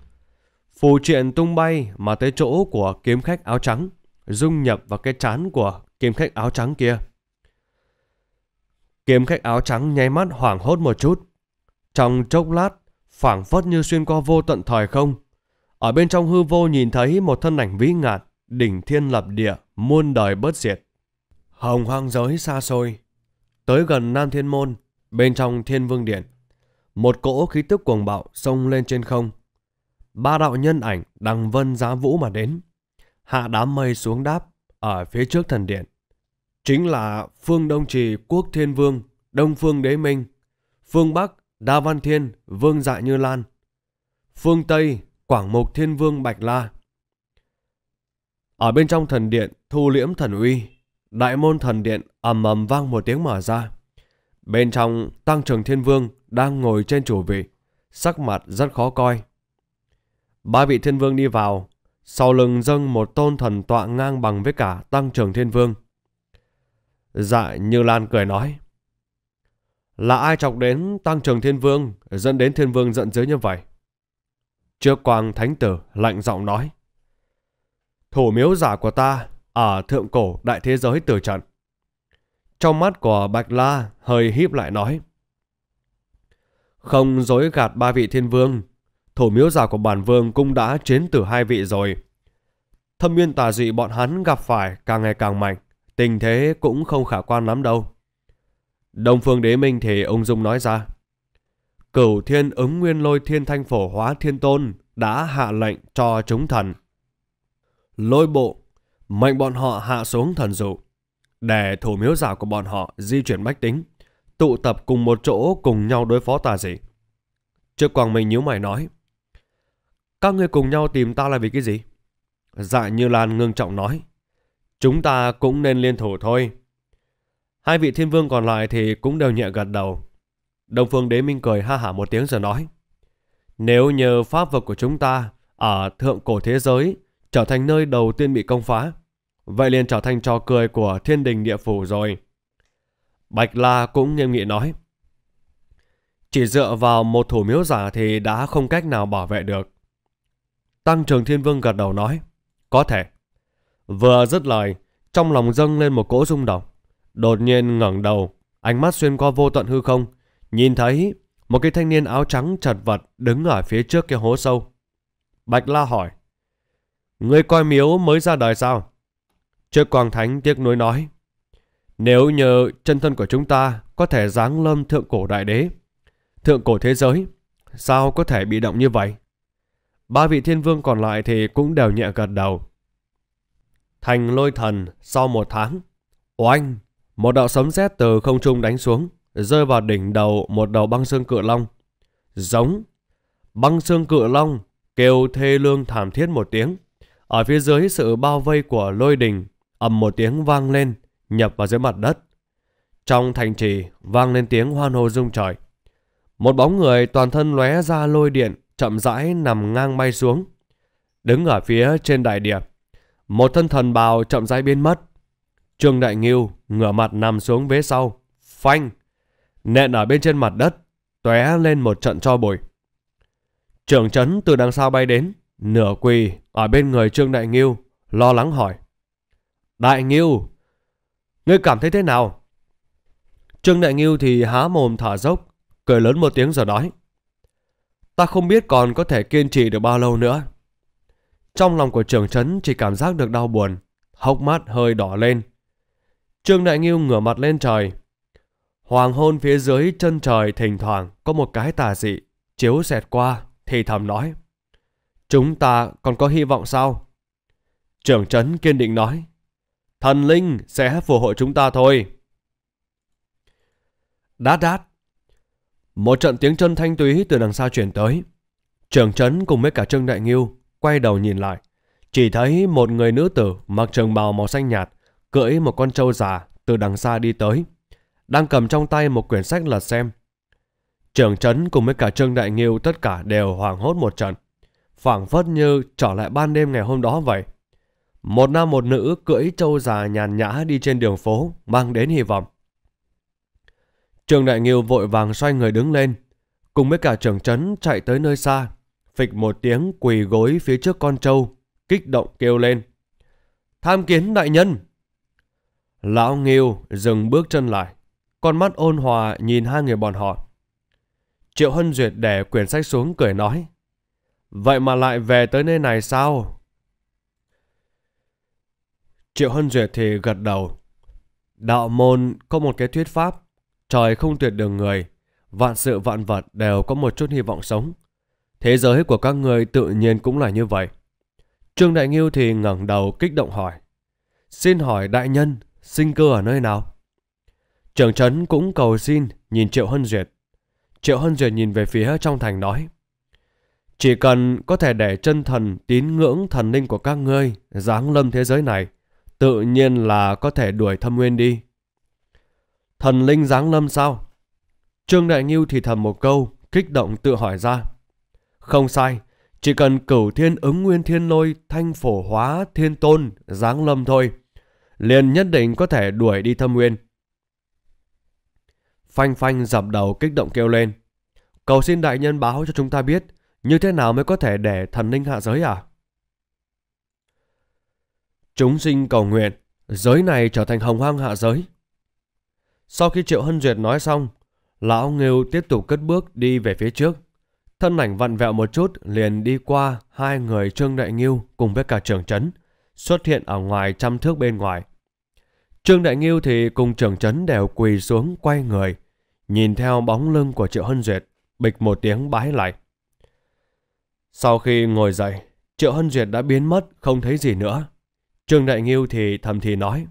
Phù triện tung bay mà tới chỗ của kiếm khách áo trắng, dung nhập vào cái chán của kiếm khách áo trắng kia. Kiếm khách áo trắng nháy mắt hoảng hốt một chút. Trong chốc lát, phảng phất như xuyên qua vô tận thời không, ở bên trong hư vô nhìn thấy một thân ảnh vĩ ngạn, đỉnh thiên lập địa, muôn đời bất diệt. Hồng hoang giới xa xôi, tới gần Nam Thiên Môn, bên trong Thiên Vương Điện. Một cỗ khí tức cuồng bạo xông lên trên không. Ba đạo nhân ảnh đằng vân giá vũ mà đến. Hạ đám mây xuống đáp ở phía trước thần điện. Chính là Phương Đông Trì Quốc Thiên Vương, Đông Phương Đế Minh, Phương Bắc Đa Văn Thiên, Vương Dạ Như Lan, Phương Tây Quảng Mục Thiên Vương Bạch La. Ở bên trong thần điện thu liễm thần uy, đại môn thần điện ầm ầm vang một tiếng mở ra. Bên trong Tăng Trường Thiên Vương đang ngồi trên chủ vị, sắc mặt rất khó coi. Ba vị thiên vương đi vào, sau lưng dâng một tôn thần tọa ngang bằng với cả Tăng Trường Thiên Vương. Dạ Như Lan cười nói. Là ai chọc đến Tăng Trường Thiên Vương dẫn đến Thiên Vương giận dữ như vậy? Trước quang thánh tử lạnh giọng nói. Thủ miếu giả của ta ở thượng cổ đại thế giới tử trận. Trong mắt của Bạch La hơi híp lại nói. Không dối gạt ba vị thiên vương, thủ miếu giả của bản vương cũng đã chiến tử hai vị rồi. Thâm nguyên tà dị bọn hắn gặp phải càng ngày càng mạnh, tình thế cũng không khả quan lắm đâu. Đông phương đế minh thì ông Dung nói ra cửu thiên ứng nguyên lôi thiên thanh phổ hóa thiên tôn đã hạ lệnh cho chúng thần. Lôi bộ, mệnh bọn họ hạ xuống thần dụ, để thủ miếu giả của bọn họ di chuyển bách tính, tụ tập cùng một chỗ cùng nhau đối phó tà dị. Trước Quang Minh nhíu mày nói, các ngươi cùng nhau tìm ta là vì cái gì? Dạ Như Lan ngưng trọng nói, chúng ta cũng nên liên thủ thôi. Hai vị thiên vương còn lại thì cũng đều nhẹ gật đầu. Đông Phương Đế Minh cười ha hả một tiếng rồi nói. Nếu nhờ pháp vật của chúng ta ở thượng cổ thế giới trở thành nơi đầu tiên bị công phá, vậy liền trở thành trò cười của thiên đình địa phủ rồi. Bạch La cũng nghiêm nghị nói. Chỉ dựa vào một thủ miếu giả thì đã không cách nào bảo vệ được. Tăng Trường Thiên Vương gật đầu nói. Có thể. Vừa dứt lời, trong lòng dâng lên một cỗ rung động. Đột nhiên ngẩng đầu, ánh mắt xuyên qua vô tận hư không, Nhìn thấy một cái thanh niên áo trắng chật vật đứng ở phía trước cái hố sâu. Bạch La hỏi. Người coi miếu mới ra đời sao? Trước quang thánh tiếc nuối nói. Nếu nhờ chân thân của chúng ta có thể giáng lâm thượng cổ đại đế, thượng cổ thế giới, sao có thể bị động như vậy? Ba vị thiên vương còn lại thì cũng đều nhẹ gật đầu. Thành lôi thần sau một tháng. Oanh! Một đạo sấm sét từ không trung đánh xuống rơi vào đỉnh đầu một đầu băng xương cự long. Giống! Băng xương cự long kêu thê lương thảm thiết một tiếng. Ở phía dưới sự bao vây của lôi đình, ầm một tiếng vang lên, nhập vào dưới mặt đất. Trong thành trì vang lên tiếng hoan hô rung trời. Một bóng người toàn thân lóe ra lôi điện, chậm rãi nằm ngang bay xuống. Đứng ở phía trên đại địa, một thân thần bào chậm rãi biến mất. Trương Đại Nghiêu ngửa mặt nằm xuống vế sau, phanh nện ở bên trên mặt đất, tóe lên một trận cho bụi. Trưởng trấn từ đằng sau bay đến, nửa quỳ ở bên người Trương Đại Nghiêu, lo lắng hỏi. Đại Nghiêu, ngươi cảm thấy thế nào? Trương Đại Nghiêu thì há mồm thả dốc, cười lớn một tiếng rồi nói. Ta không biết còn có thể kiên trì được bao lâu nữa. Trong lòng của trưởng trấn chỉ cảm giác được đau buồn, hốc mắt hơi đỏ lên. Trương Đại Nghiêu ngửa mặt lên trời, Hoàng hôn phía dưới chân trời thỉnh thoảng có một cái tà dị, chiếu xẹt qua, thì thầm nói. Chúng ta còn có hy vọng sao? Trưởng trấn kiên định nói. Thần linh sẽ phù hộ chúng ta thôi. Đát đát. Một trận tiếng chân thanh túy từ đằng xa chuyển tới. Trưởng trấn cùng với cả Trương Đại Nghiêu quay đầu nhìn lại. Chỉ thấy một người nữ tử mặc trường bào màu xanh nhạt cưỡi một con trâu già từ đằng xa đi tới đang cầm trong tay một quyển sách lật xem. Trưởng trấn cùng với cả Trương Đại Nghiêu tất cả đều hoảng hốt một trận. phảng phất như trở lại ban đêm ngày hôm đó vậy. Một nam một nữ cưỡi trâu già nhàn nhã đi trên đường phố, mang đến hy vọng. Trường Đại Nghiêu vội vàng xoay người đứng lên, cùng với cả trưởng trấn chạy tới nơi xa, phịch một tiếng quỳ gối phía trước con trâu, kích động kêu lên. Tham kiến đại nhân! Lão Nghiêu dừng bước chân lại, con mắt ôn hòa nhìn hai người bọn họ. Triệu Hân Duyệt để quyển sách xuống cười nói. Vậy mà lại về tới nơi này sao? Triệu Hân Duyệt thì gật đầu. Đạo môn có một cái thuyết pháp. Trời không tuyệt đường người. Vạn sự vạn vật đều có một chút hy vọng sống. Thế giới của các người tự nhiên cũng là như vậy. Trương Đại Nghiêu thì ngẩng đầu kích động hỏi. Xin hỏi đại nhân, sinh cơ ở nơi nào? Trưởng trấn cũng cầu xin nhìn Triệu Hân Duyệt. Triệu Hân Duyệt nhìn về phía trong thành nói. Chỉ cần có thể để chân thần tín ngưỡng thần linh của các ngươi giáng lâm thế giới này, tự nhiên là có thể đuổi thâm nguyên đi. Thần linh giáng lâm sao? Trương Đại Nghiêu thì thầm một câu, kích động tự hỏi ra. Không sai, chỉ cần cửu thiên ứng nguyên thiên lôi thanh phổ hóa thiên tôn giáng lâm thôi, liền nhất định có thể đuổi đi thâm nguyên. Phanh phanh dập đầu kích động kêu lên. Cầu xin đại nhân báo cho chúng ta biết như thế nào mới có thể để thần linh hạ giới à? Chúng sinh cầu nguyện, giới này trở thành hồng hoang hạ giới. Sau khi Triệu Hân Duyệt nói xong, Lão Ngưu tiếp tục cất bước đi về phía trước. Thân ảnh vặn vẹo một chút liền đi qua hai người Trương Đại Ngưu cùng với cả trưởng trấn, xuất hiện ở ngoài trăm thước bên ngoài. Trương Đại Nghiêu thì cùng trưởng trấn đều quỳ xuống quay người, nhìn theo bóng lưng của Triệu Hân Duyệt, bịch một tiếng bái lại. Sau khi ngồi dậy, Triệu Hân Duyệt đã biến mất, không thấy gì nữa. Trương Đại Nghiêu thì thầm thì nói,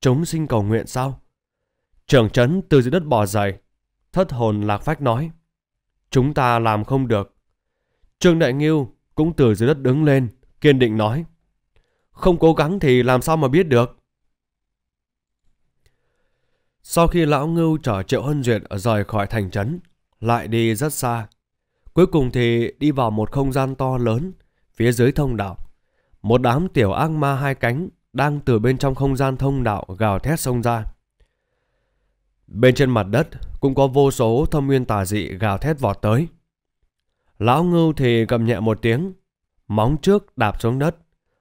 chúng sinh cầu nguyện sao? Trưởng trấn từ dưới đất bò dậy, thất hồn lạc phách nói, chúng ta làm không được. Trương Đại Nghiêu cũng từ dưới đất đứng lên, kiên định nói, không cố gắng thì làm sao mà biết được? Sau khi lão ngưu trở Triệu Hân Duyệt rời khỏi thành trấn, lại đi rất xa. Cuối cùng thì đi vào một không gian to lớn, phía dưới thông đạo. Một đám tiểu ác ma hai cánh đang từ bên trong không gian thông đạo gào thét xông ra. Bên trên mặt đất cũng có vô số thâm nguyên tà dị gào thét vọt tới. Lão ngưu thì cầm nhẹ một tiếng, móng trước đạp xuống đất.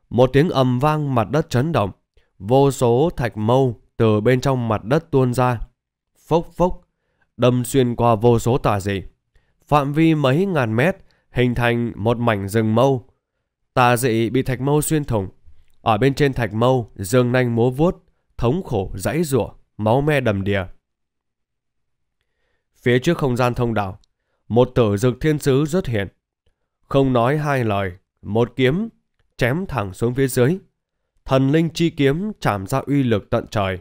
Một tiếng ầm vang mặt đất chấn động, vô số thạch mâu từ bên trong mặt đất tuôn ra, phốc phốc, đâm xuyên qua vô số tà dị. Phạm vi mấy ngàn mét hình thành một mảnh rừng mâu. Tà dị bị thạch mâu xuyên thủng. Ở bên trên thạch mâu, dương nanh múa vuốt, thống khổ dãy rủa máu me đầm đìa. Phía trước không gian thông đạo, một tử dực thiên sứ xuất hiện. Không nói hai lời, một kiếm chém thẳng xuống phía dưới. Thần linh chi kiếm chạm ra uy lực tận trời.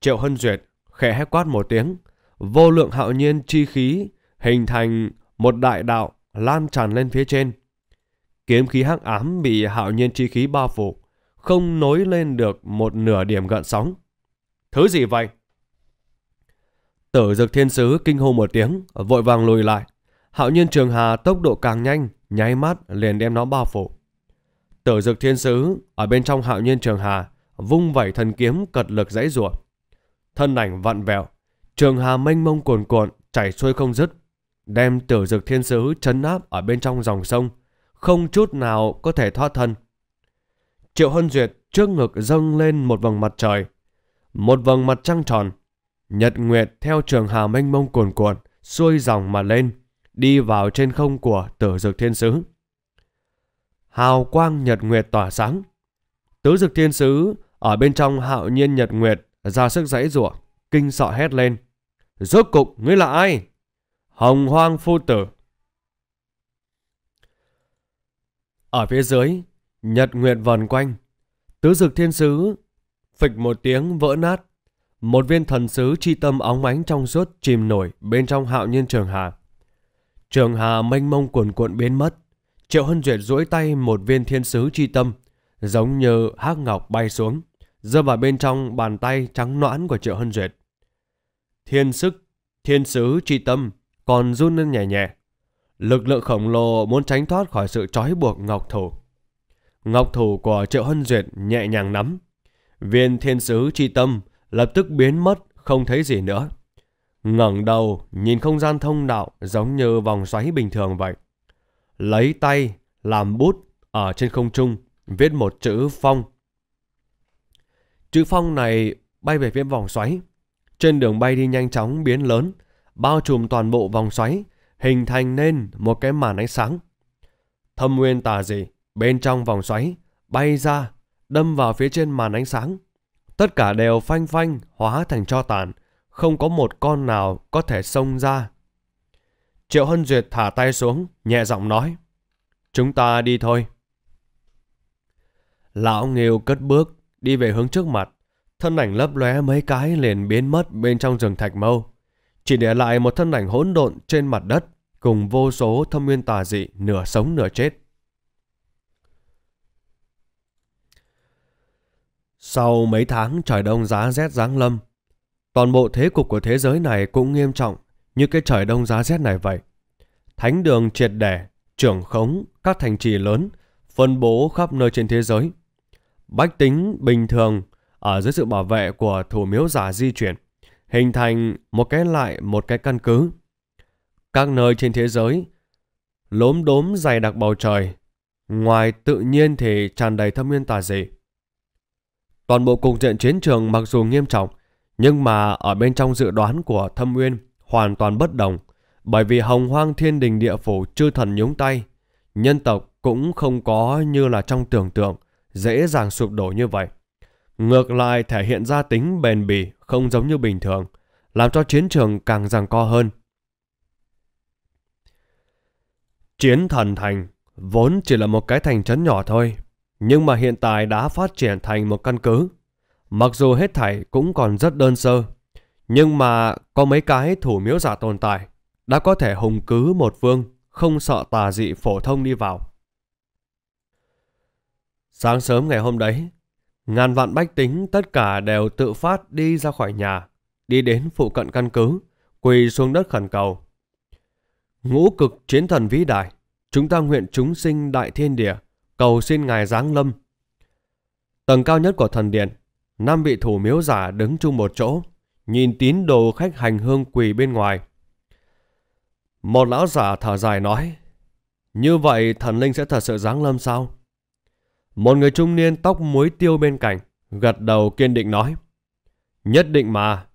Triệu Hân Duyệt khẽ quát một tiếng, vô lượng hạo nhiên chi khí hình thành một đại đạo lan tràn lên phía trên. Kiếm khí hắc ám bị hạo nhiên chi khí bao phủ, không nối lên được một nửa điểm gợn sóng. Thứ gì vậy? Tử dực thiên sứ kinh hô một tiếng, vội vàng lùi lại. Hạo nhiên trường hà tốc độ càng nhanh, nháy mắt liền đem nó bao phủ. Tử dực thiên sứ ở bên trong hạo nhiên trường hà vung vẩy thần kiếm cật lực dãy ruột thân ảnh vặn vẹo, trường hà mênh mông cuồn cuộn chảy xuôi không dứt, đem Tử dực thiên sứ chấn áp ở bên trong dòng sông, không chút nào có thể thoát thân. Triệu Hân Duyệt trước ngực dâng lên một vầng mặt trời, một vầng mặt trăng tròn, nhật nguyệt theo trường hà mênh mông cuồn cuộn, xuôi dòng mà lên, đi vào trên không của tử dực thiên sứ. Hào quang nhật nguyệt tỏa sáng. Tử dực thiên sứ ở bên trong hạo nhiên nhật nguyệt ra sức dãy rủa kinh sợ hét lên. Rốt cục ngươi là ai? Hồng hoang phu tử. Ở phía dưới, nhật nguyệt vần quanh. Tứ dực thiên sứ, phịch một tiếng vỡ nát. Một viên thần sứ chi tâm óng ánh trong suốt chìm nổi bên trong hạo nhiên trường hà. Trường hà mênh mông cuồn cuộn biến mất. Triệu Hân Duyệt duỗi tay một viên thiên sứ chi tâm, giống như hắc ngọc bay xuống giơ vào bên trong bàn tay trắng noãn của Triệu Hân Duyệt. Thiên sức, thiên sứ tri tâm còn run lên nhẹ nhẹ. Lực lượng khổng lồ muốn tránh thoát khỏi sự trói buộc ngọc thủ. Ngọc thủ của Triệu Hân Duyệt nhẹ nhàng nắm. Viên thiên sứ tri tâm lập tức biến mất, không thấy gì nữa. ngẩng đầu nhìn không gian thông đạo giống như vòng xoáy bình thường vậy. Lấy tay làm bút ở trên không trung viết một chữ phong Chữ phong này bay về phía vòng xoáy. Trên đường bay đi nhanh chóng biến lớn, bao trùm toàn bộ vòng xoáy, hình thành nên một cái màn ánh sáng. Thâm nguyên tà dị bên trong vòng xoáy bay ra, đâm vào phía trên màn ánh sáng. Tất cả đều phanh phanh hóa thành cho tàn, không có một con nào có thể xông ra. Triệu Hân Duyệt thả tay xuống, nhẹ giọng nói. Chúng ta đi thôi. Lão Nghiêu cất bước, đi về hướng trước mặt. Thân ảnh lấp lóe mấy cái liền biến mất bên trong rừng thạch mâu. Chỉ để lại một thân ảnh hỗn độn trên mặt đất cùng vô số thâm nguyên tà dị nửa sống nửa chết. Sau mấy tháng trời đông giá rét giáng lâm, toàn bộ thế cục của thế giới này cũng nghiêm trọng như cái trời đông giá rét này vậy. Thánh đường triệt đẻ, trưởng khống, các thành trì lớn, phân bố khắp nơi trên thế giới – Bách tính bình thường ở dưới sự bảo vệ của thủ miếu giả di chuyển, hình thành một cái lại một cái căn cứ. Các nơi trên thế giới, lốm đốm dày đặc bầu trời, ngoài tự nhiên thì tràn đầy thâm nguyên tà dị. Toàn bộ cục diện chiến trường mặc dù nghiêm trọng, nhưng mà ở bên trong dự đoán của thâm nguyên hoàn toàn bất đồng, bởi vì hồng hoang thiên đình địa phủ chư thần nhúng tay, nhân tộc cũng không có như là trong tưởng tượng dễ dàng sụp đổ như vậy. Ngược lại thể hiện ra tính bền bỉ không giống như bình thường, làm cho chiến trường càng giằng co hơn. Chiến thần thành vốn chỉ là một cái thành trấn nhỏ thôi, nhưng mà hiện tại đã phát triển thành một căn cứ. Mặc dù hết thảy cũng còn rất đơn sơ, nhưng mà có mấy cái thủ miếu giả tồn tại đã có thể hùng cứ một vương không sợ tà dị phổ thông đi vào. Sáng sớm ngày hôm đấy, ngàn vạn bách tính tất cả đều tự phát đi ra khỏi nhà, đi đến phụ cận căn cứ, quỳ xuống đất khẩn cầu. Ngũ cực chiến thần vĩ đại, chúng ta nguyện chúng sinh đại thiên địa, cầu xin ngài giáng lâm. Tầng cao nhất của thần điện, năm vị thủ miếu giả đứng chung một chỗ, nhìn tín đồ khách hành hương quỳ bên ngoài. Một lão giả thở dài nói, như vậy thần linh sẽ thật sự giáng lâm sao? Một người trung niên tóc muối tiêu bên cạnh, gật đầu kiên định nói. Nhất định mà,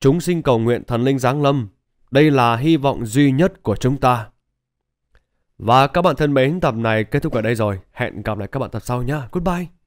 chúng sinh cầu nguyện thần linh giáng lâm, đây là hy vọng duy nhất của chúng ta. Và các bạn thân mến, tập này kết thúc ở đây rồi. Hẹn gặp lại các bạn tập sau nhé. Goodbye.